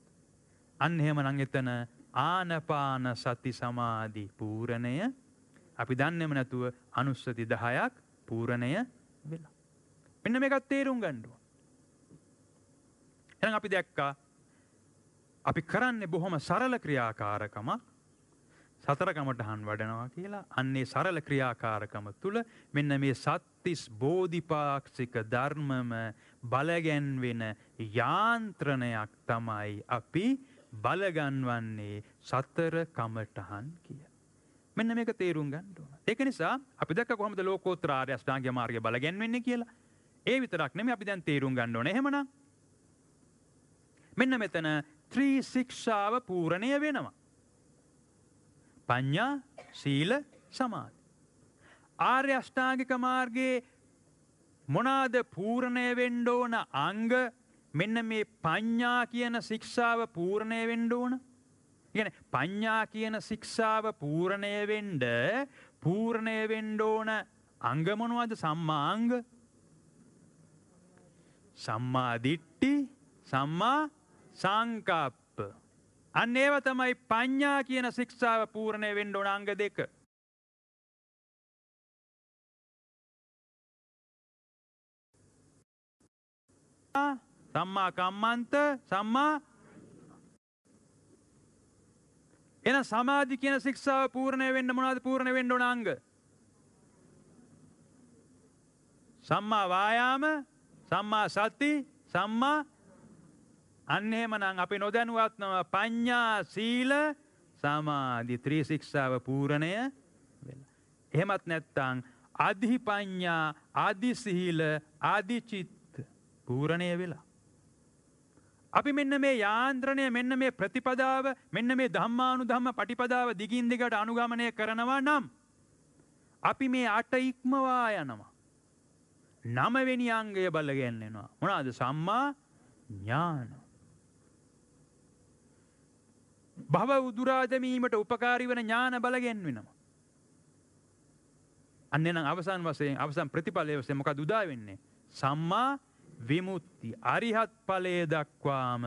අන්න එහෙමනම් එතන ආනපාන සති සමාධි පූර්ණය අපි දන්නේම නැතුව අනුස්සති 10ක් පූර්ණය වෙලා. මෙන්න මේකත් තේරුම් ගන්න ඕන. එහෙනම් අපි දැක්කා අපි කරන්නේ බොහොම සරල ක්‍රියාකාරකමක් සතරකමටහන් වඩනවා කියලා අන්නේ සරල ක්‍රියාකාරකම තුළ මෙන්න මේ සත්තිස් බෝධිපාක්ෂික ධර්මම බලගැන්වෙන යාන්ත්‍රණයක් තමයි අපි බලගන්වන්නේ සතර කමටහන් කිය. මෙන්න මේක තේරුම් ගන්න ඕන. ඒක නිසා අපි දැක්ක කොහොමද ලෝකෝත්තර ආර්ය අෂ්ටාංගික මාර්ගය බලගැන්වෙන්නේ කියලා. ඒ විතරක් නෙමෙයි අපි දැන් තේරුම් ගන්න ඕනේ. එහෙමනම් මෙන්න මෙතන ත්‍රි ශික්ෂාව පූර්ණණය වෙනවා. පඤ්ඤා සීල සමාධි. ආර්ය අෂ්ටාංගික මාර්ගයේ මොනවාද පූර්ණය වෙන්න ඕන අංග මෙන්න මේ පඤ්ඤා කියන ශික්ෂාව පූර්ණය වෙන්න ඕන. කියන්නේ පඤ්ඤා කියන ශික්ෂාව පූර්ණය වෙන්න පූර්ණය වෙන්න ඕන අංග මොනවද සම්මා අංග? සම්මා දිට්ඨි, සම්මා සංකප්ප, අන්න ඒව තමයි පඤ්ඤා කියන ශික්ෂාව පූර්ණය වෙන්න ඕන අංග දෙක. සම්මා කම්මන්ත සම්මා එන සමාධි කියන ශික්ෂාව පූර්ණය වෙන්න මොනවද පූර්ණ වෙන්න ඕන අංග? සම්මා වායාම සම්මා සති සම්මා අන්න එහෙමනම් අපි නොදැනුවත්නම පඤ්ඤා සීල සමාධි ත්‍රිශික්ෂාව පූර්ණය වෙලා. එහෙමත් නැත්නම් අධි පඤ්ඤා අධි සීල අධි චිත් පූර්ණය වෙලා. අපි මෙන්න මේ යාන්ත්‍රණය මෙන්න මේ ප්‍රතිපදාව මෙන්න මේ ධම්මානුධම්ම පටිපදාව දිගින් දිගට අනුගමනය කරනවා නම් අපි මේ අට ඉක්මවා යනවා. නවවෙනි අංගය බලගන්නේනවා. මොනවාද? සම්මා ඥාන. භව උදුරාදමීමට උපකාරී වන ඥාන බලගෙන් වෙනවා. අන්නෙනම් අවසන් වසයෙන් අවසන් ප්‍රතිඵලය වසේ මොක දුදා වෙන්නේ. සම්මා විමුත්ති අරිහත් පලේ දක්වාම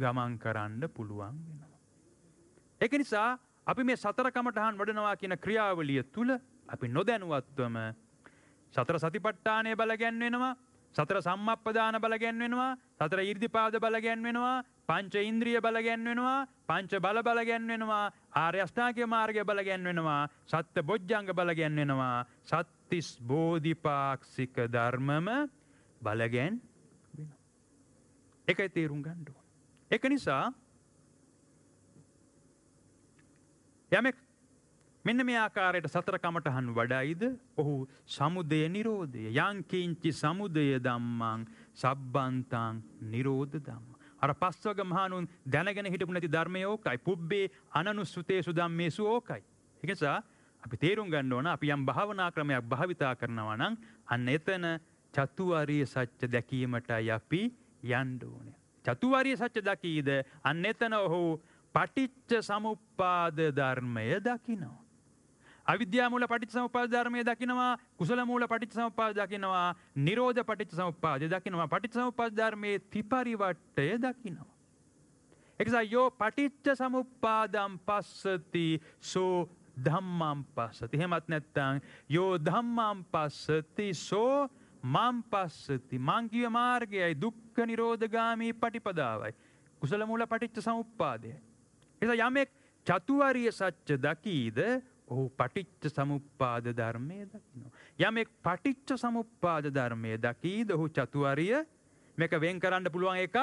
ගමන් කරන්න පුළුවන් වෙනවා. එක නිසා අපි මේ සතරකමටහන් වඩනවා කියන ක්‍රියාවලිය තුළ අපි නොදැනුවත්වම සතර සතිපට්ඨානය බලගැන්වෙනවා සතර සම්මප්පදාන බල ගැන්වෙනවා සතර ඊර්ධිපාද බල ගැන්වෙනවා පංච ඉන්ද්‍රිය බල ගැන්වෙනවා පංච බල බල ගැන්වෙනවා ආර්ය අෂ්ටාංගික මාර්ගය බල ගැන්වෙනවා සත්‍ය බොජ්ජංග බල ගැන්වෙනවා සත්‍තිස් බෝධිපාක්ෂික ධර්මම බල ගැන් වෙනවා ඒකයි තේරුම් ගන්න ඕන ඒක නිසා යමෙක් මෙන්න මේ ආකාරයට සතර කමටහන් වඩයිද ඔහු සමුදය නිරෝධය යංකින්චි සමුදය ධම්මං සබ්බන්තං නිරෝධ ධම්ම. අර පස්වග මහණුන් දැනගෙන හිටපු නැති ධර්මය ඕකයි. පුබ්බේ අනනුස්සුතේසු ධම්මේසු ඕකයි. ඒ නිසා අපි තේරුම් ගන්න ඕන අපි යම් භාවනා ක්‍රමයක් භාවිතා කරනවා නම් අන්න එතන චතුආර්ය සත්‍ය දැකීමටයි අපි යන්න ඕනේ. චතුආර්ය සත්‍ය දකීද අන්න එතන ඔහු පටිච්ච සමුප්පාද ධර්මය දකිනවා. අවිද්‍යා මූල පටිච්චසමුප්පාද ධර්මයේ දකිනවා, කුසල මූල පටිච්චසමුප්පාද දකිනවා, නිරෝධ පටිච්චසමුප්පාදය දකිනවා, පටිච්චසමුප්පාද ධර්මයේ ත්‍රිපරිවට්ටය දකිනවා. එකසා යෝ පටිච්ච සමුප්පාදම් පස්සති සෝ ධම්මම් පස්සති. එහෙමත් නැත්නම් යෝ ධම්මම් පස්සති සෝ මම් පස්සති. මං කිව්ව මාර්ගයයි දුක්ඛ නිරෝධගාමී පටිපදාවයි. කුසල මූල පටිච්ච සමුප්පාදයයි. එතකොට යමෙක් චතුාරිය සත්‍ය දකීද ඔහු පටිච්ච සමුප්පාද ධර්මය දකිනවා. යමෙක් පටිච්ච සමුප්පාද ධර්මය දකීද ඔහු චතුවරිය මේක වෙන් කරන්න පුළුවන් එකක්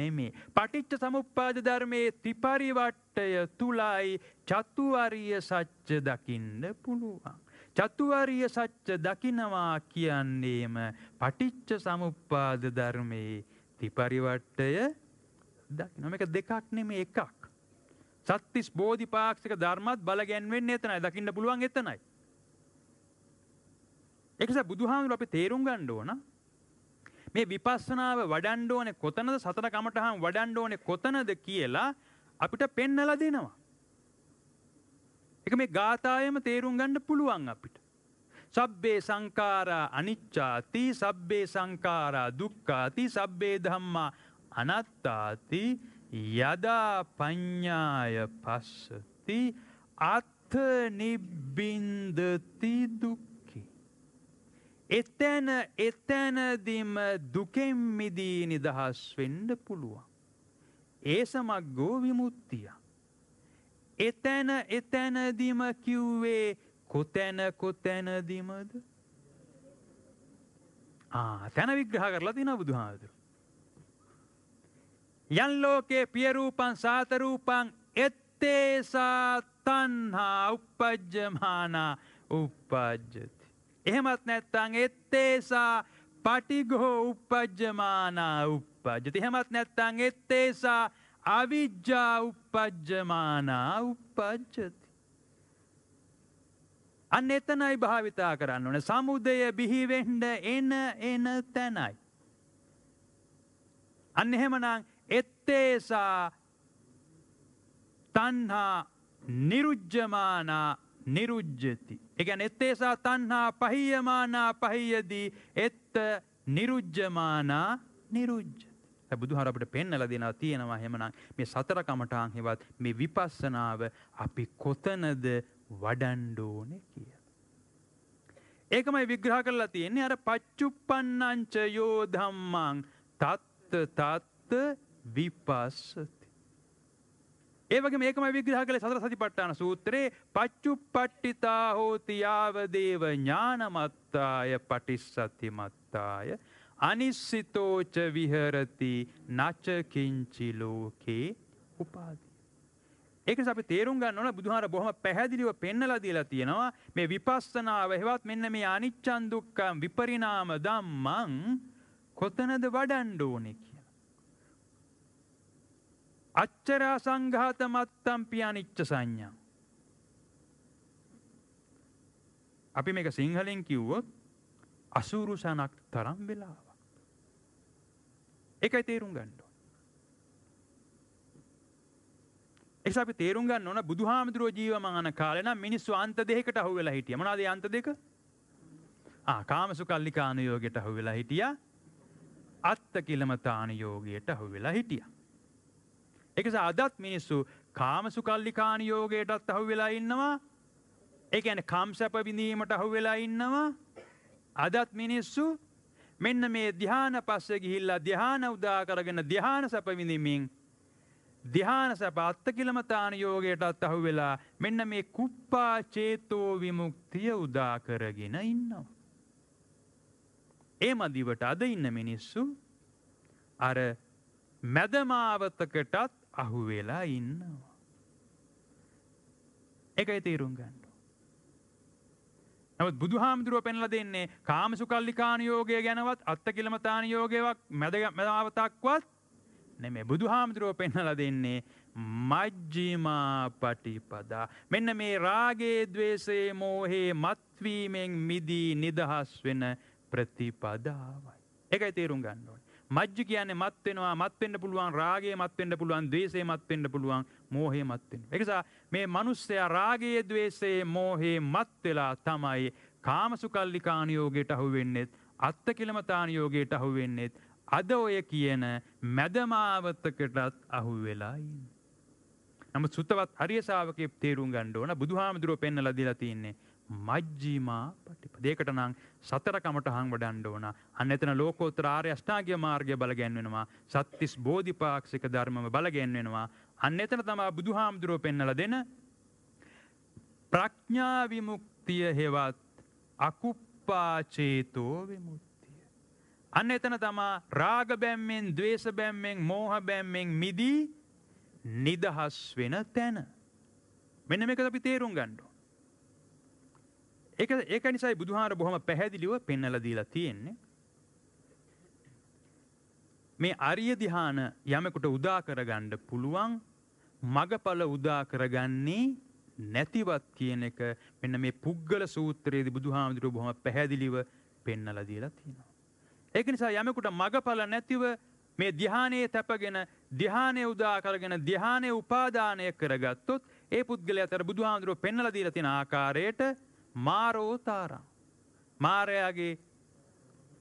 නෙමේ. පටිච්ච සමුප්පාද ධර්මයේ ත්‍රිපරිවට්ටය තුලයි චතුවරිය සත්‍ය දකින්න පුළුවන්. චතුවරිය සත්‍ය දකිනවා කියන්නේම පටිච්ච සමුප්පාද ධර්මයේ ත්‍රිපරිවට්ටය දකිනවා. මේක දෙකක් නෙමේ එකක්. සත්තිස් බෝධිපාක්ෂික ධර්මත් බලගැන්වෙන්නේ එතනයි දකින්න පුළුවන් එතනයි. ඒකස බුදුහාමුදුර අපි තේරුම් ගන්න ඕන මේ විපස්සනාව වඩන්න ඕනේ කොතනද සතර කමටහන් වඩන්න ඕනේ කොතනද කියලා අපිට පෙන්නලා දෙනවා. ඒක මේ ගාථායෙම තේරුම් ගන්න පුළුවන් අපිට. සබ්බේ සංඛාරා අනිච්චාති සබ්බේ සංඛාරා දුක්ඛාති සබ්බේ ධම්මා අනාත්තාති යදා ප්ඥාය පස්සති අත්ත නිබ්බින්දති දුක්කි. එතැන එතැනදිම දුකෙන් මිදී නිදහස් වෙන්ඩ පුළුවන්. ඒ සමක්ගෝ විමුත්තිය. එතැන එතැනදිම කිව්වේ කොතැන කොතැනදිමද? තැන විග්‍රහ කරලා තින බුදුහාදුරු. යන් ලෝකේ පිය රූපං සාත රූපං එත්තේසා තණ්හා uppajjamana uppajjati. එහෙමත් නැත්නම් එත්තේසා පටිඝෝ uppajjamana uppajjati. එහෙමත් නැත්නම් එත්තේසා අවිජ්ජා uppajjamana uppajjati. අන්න එතනයි භාවිතා කරන්න ඕන සමුදය බිහිවෙන්ඩ එන එන තැනයි. අන්න එහෙමනම් එත්තේසා තන්හා නිරුජ්ජමානා නිරුජ්ජති. එකැන එත්තේසා තන්හා පහියමානා පහියදී එත්ත නිරුජ්ජමානා නිරුජ්ජ. බුදු හරපට පෙන්නල දෙනා තියෙනවා හෙමනම් මේ සතරකමටාන් හෙවත් මේ විපස්සනාව අපි කොතනද වඩන්ඩෝන කිය. ඒකමයි විග්‍රහ කරලා තියෙන්නේ අර පච්චුප්පන්නංච යෝ ධම්මං තත්ත තත්ත විපස්සති. ඒවගේ මේකම විග්‍රහ කළේ සතර සතිපට්ඨාන සූත්‍රයේ පච්චුප්පට්ඨිතා හෝති යාව දේව ඥානමත්තාය පටිසතිමත්තාය අනිස්සිතෝච විහෙරති නච කිංචි ලෝකේ උපාදි. ඒක නිසා අපි තේරුම් ගන්න ඕන බුදුහාර බොහොම පැහැදිලිව පෙන්නලා දීලා තියෙනවා මේ විපස්සනාව හෙවත් මෙන්න මේ අනිච්චන් දුක්ඛම් විපරිණාම ධම්මං කොතනද වඩන්න ඕනේ අච්චරා සංඝාත මත්තම් පියානිච්ච සංඥා. අපි මේක සිංහලෙන් කිව්වොත් අසුරුසනක් තරම් වෙලාවක්. ඒකයි තේරුම් ගන්න ඕන. ඒස අපි තේරුම් ගන්න ඕන බුදුහාමුදුරුවෝ ජීවමාන කාලේ නම් මිනිස්සු අන්ත දෙකකට අහු වෙලා හිටියා. මොනවාද ඒ අන්ත දෙක? ආ කාමසුකල්ලිකාන යෝගයට අහු වෙලා හිටියා. අත්ත කිලමතාන යෝගයට අහු වෙලා හිටියා. ඒකස අදත් මිනිස්සු කාමසුකල්ලිකාණ යෝගයටත් අහු වෙලා ඉන්නවා ඒ කියන්නේ කාම් සැප විඳීමට අහු වෙලා ඉන්නවා අදත් මිනිස්සු මෙන්න මේ ධ්‍යාන පස්සේ ගිහිල්ලා ධ්‍යාන උදා කරගෙන ධ්‍යාන සැප විඳිමින් ධ්‍යාන සැප අත්තකිලමතාන යෝගයටත් අහු වෙලා මෙන්න මේ කුප්පා චේතෝ විමුක්තිය උදා කරගෙන ඉන්නවා. ඒ මදිවට අද ඉන්න මිනිස්සු අර මැදමාවතකටත් අහුවෙලා ඉන්නවා. එකයි තේරුම් ගන්න. නමුත් බුදුහාමුදුරුව පෙන්ලා දෙන්නේ කාමසුකල්ලිකාණ යෝගය ගැනවත් අත්තකිලමතාන යෝගයක් මැද මදාවතක්වත් නෙමෙයි. බුදුහාමුදුරුව පෙන්ලා දෙන්නේ මජ්ජිමා පටිපදා. මෙන්න මේ රාගේ, ద్వේසේ, මෝහේ මත්වීමෙන් මිදී නිදහස් වෙන ප්‍රතිපදාවයි. ඒකයි තේරුම් ගන්න මජ්ජ කියන්නේ මත් වෙනවා මත් වෙන්න පුළුවන් රාගය මත් වෙන්න පුළුවන් ද්වේෂය මත් වෙන්න පුළුවන් මෝහය මත් වෙනවා. ඒ නිසා මේ මිනිස්සයා රාගයේ ද්වේෂයේ මෝහයේ මත් වෙලා තමයි කාමසුකල්ලිකාණ යෝගයට අහු වෙන්නේ අත්ත කිලමතාණ යෝගයට අහු වෙන්නේ අද ඔය කියන මැදමාවතකටත් අහු වෙලා ඉන්නේ. නමුත් සුතවත් හරිය ශාවකයේ තේරුම් ගන්න ඕන බුදුහාමුදුරුවෝ පෙන්වලා දීලා තින්නේ මජ්ජීමා පටිපදේකට නම් සතර කමටහන් වඩන්න ඕන. අන්න එතන ලෝකෝත්තර ආර්ය අෂ්ටාංගික මාර්ගය බල ගැන්වෙනවා. සත්‍තිස් බෝධිපාක්ෂික ධර්මම බල ගැන්වෙනවා. අන්න එතන තමයි බුදුහාමුදුරුවෝ පෙන්වලා දෙන ප්‍රඥා විමුක්තිය හේවත් අකුප්පාචේතෝ විමුක්තිය. අන්න එතන තමා රාග බැම්මෙන්, ద్వේස බැම්මෙන්, මෝහ බැම්මෙන් මිදී නිදහස් වෙන තැන. මෙන්න මේක අපි තේරුම් ගන්න ඒක ඒක නිසායි බුදුහාමර බොහොම පැහැදිලිව පෙන්වලා දීලා තියෙන්නේ. මේ ආර්ය ධ්‍යාන යමෙකුට උදා කරගන්න පුළුවන් මගඵල උදා කරගන්නේ නැතිවත් කියන එක මෙන්න මේ පුද්ගල සූත්‍රයේදී බුදුහාමුදුරුවෝ බොහොම පැහැදිලිව පෙන්වලා දීලා තියෙනවා. ඒක නිසා යමෙකුට මගඵල නැතිව මේ ධ්‍යානයේ තැපගෙන ධ්‍යානය උදා කරගෙන ධ්‍යානය උපාදානය කරගත්තොත් ඒ පුද්ගලයාට බුදුහාමුදුරුවෝ පෙන්වලා දීලා තියෙන ආකාරයට මාරෝතාරා. මාරයාගේ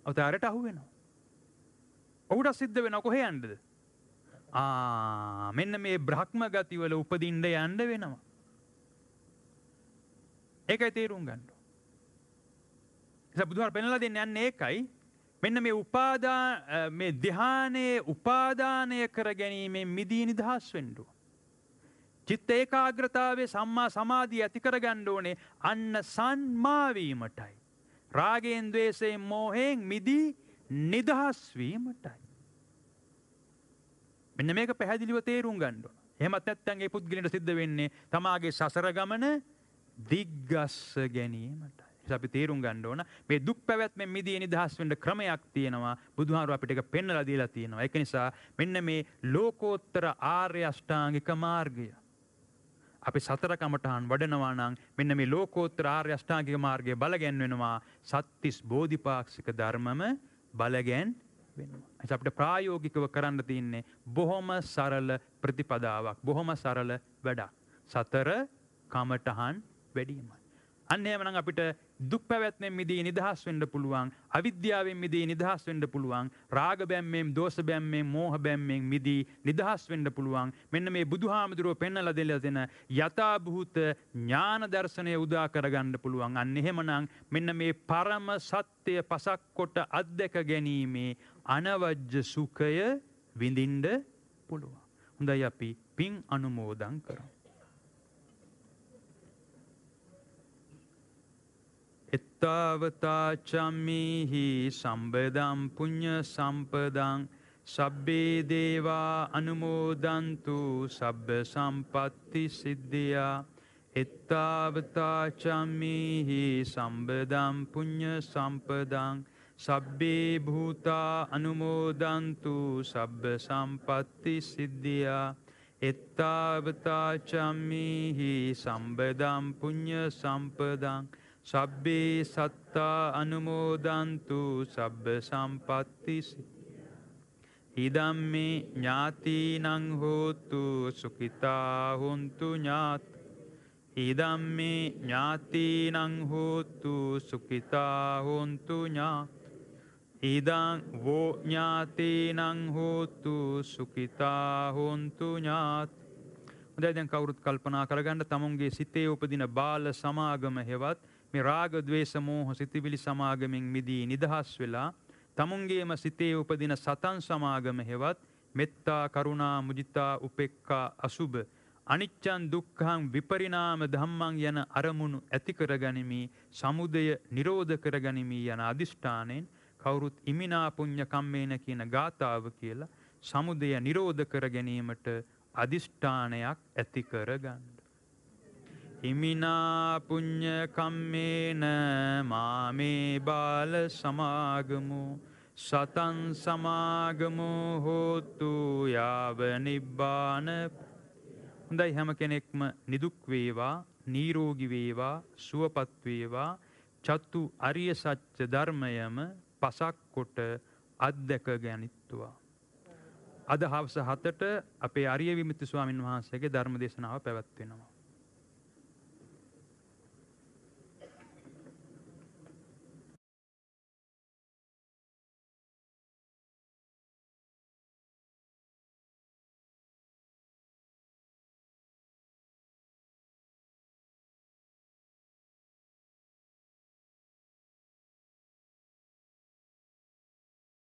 අවතාරයට අහු වෙනවා. ඔහුට සිද්ධ වෙන කොහේ යන්නද? ආ මෙන්න මේ බ්‍රහ්ම ගතිවල උපදින්න යන්න වෙනවා. ඒකයි තේරුම් ගන්න. ඒ බුදුහාර පෙන්ලා දෙන්නේ යන්නේ ඒකයි. මෙන්න මේ උපාදා මේ ධ්‍යානයේ උපාදානය කර ගැනීමෙන් මිදී නිදහස් වෙන්න ඕන. චිත්ත ඒකාග්‍රතාවේ සම්මා සමාධිය ඇති කරගන්න ඕනේ අන්න සම්මාවීමටයි. රාගයෙන් ద్వේෂයෙන් මෝහයෙන් මිදී නිදහස් වීමටයි. මෙන්න මේක පැහැදිලිව තේරුම් ගන්න ඕන. එහෙමත් නැත්නම් ඒ පුද්ගලයාට සිද්ධ වෙන්නේ තමාගේ සසර ගමන දිග්ගස්ස ගැනීමටයි. අපි තේරුම් ගන්න ඕන මේ දුක් පැවැත්මෙන් මිදී නිදහස් වෙන්න ක්‍රමයක් තියෙනවා බුදුහාමුදුරුවෝ අපිට ඒක පෙන්වලා දීලා තියෙනවා ඒක නිසා මෙන්න මේ ලෝකෝත්තර ආර්ය අෂ්ටාංගික මාර්ගය අපි සතර කමටහන් වඩනවා නම් මෙන්න මේ ලෝකෝත්තර ආර්ය අෂ්ටාංගික මාර්ගයේ බලගැන් වෙනවා සත්‍තිස් බෝධිපාක්ෂික ධර්මම බලගැන් වෙනවා. එතකොට අපිට ප්‍රායෝගිකව කරන්න තියෙන්නේ බොහොම සරල ප්‍රතිපදාවක්, බොහොම සරල වැඩක්. සතර කමටහන් වැඩිම. අන්න එහෙමනම් අපිට දුක් පැවැත්මෙන් මිදී නිදහස් වෙන්න පුළුවන් අවිද්‍යාවෙන් මිදී නිදහස් වෙන්න පුළුවන් රාග බැම්මෙන් දෝෂ බැම්මෙන් මෝහ බැම්මෙන් මිදී නිදහස් වෙන්න පුළුවන් මෙන්න මේ බුදුහාමුදුරුව පෙන්වලා දෙලා දෙන යථාභූත ඥාන දර්ශනය උදා කරගන්න පුළුවන් අන්න එහෙමනම් මෙන්න මේ පරම සත්‍ය පසක් කොට අත්දැක ගැනීමේ අනවජ්‍ය සුඛය විඳින්න පුළුවන් හොඳයි අපි පින් අනුමෝදන් කරමු එත්තාවතා චම්මේහි සම්බදම් පුඤ්ඤ සම්පදං සබ්බේ දේවා අනුමෝදන්තු සබ්බ සම්පatti සිද්ධියා එත්තාවතා චම්මේහි සම්බදම් පුඤ්ඤ සම්පදං සබ්බේ භූතා අනුමෝදන්තු සබ්බ සම්පatti සිද්ධියා එත්තාවතා චම්මේහි සම්බදම් පුඤ්ඤ සම්පදං සබ්බේ සත්තා අනුමෝදන්තු සබ්බ සම්පත්තිස ඉදම්මේ ඥාතිනං හෝතු සුඛිතා හොන්තු ඥාත ඉදම්මේ ඥාතිනං හෝතු සුඛිතා හොන්තු ඥාත ඉදං වෝ ඥාතිනං හෝතු සුඛිතා හොන්තු ඥාත හොඳයි දැන් කවුරුත් කල්පනා කරගන්න තමුන්ගේ සිතේ උපදින බාල සමාගම හෙවත් මේ රාග ద్వේස මෝහ සිතිවිලි සමාගමෙන් මිදී නිදහස් වෙලා තමුන්ගේම සිතේ උපදින සතන් සමාගම හෙවත් මෙත්තා කරුණා මුදිතා උපේක්ඛා අසුබ අනිච්චන් දුක්ඛං විපරිණාම ධම්මං යන අරමුණු ඇති කරගනිමි සමුදය නිරෝධ කරගනිමි යන අදිෂ්ඨානෙන් කවුරුත් ඉමිනා පුඤ්ඤ කම්මේන කියන ගාතාව කියලා සමුදය නිරෝධ කර ගැනීමට අදිෂ්ඨානයක් ඇති කරගන්න හිමිනා පුඤ්ඤ කම්මේන මාමේ බාල සමාගමු සතං සමාගමු හෝතු යාව නිබ්බාන හොඳයි හැම කෙනෙක්ම නිදුක් වේවා නිරෝගී වේවා සුවපත් වේවා චතු අරිය සත්‍ය ධර්මයම පසක් කොට අත්දැක ගැනිත්වා අද හවස 7ට අපේ අරිය විමුක්ති ස්වාමින් වහන්සේගේ ධර්ම දේශනාව පැවැත්වෙනවා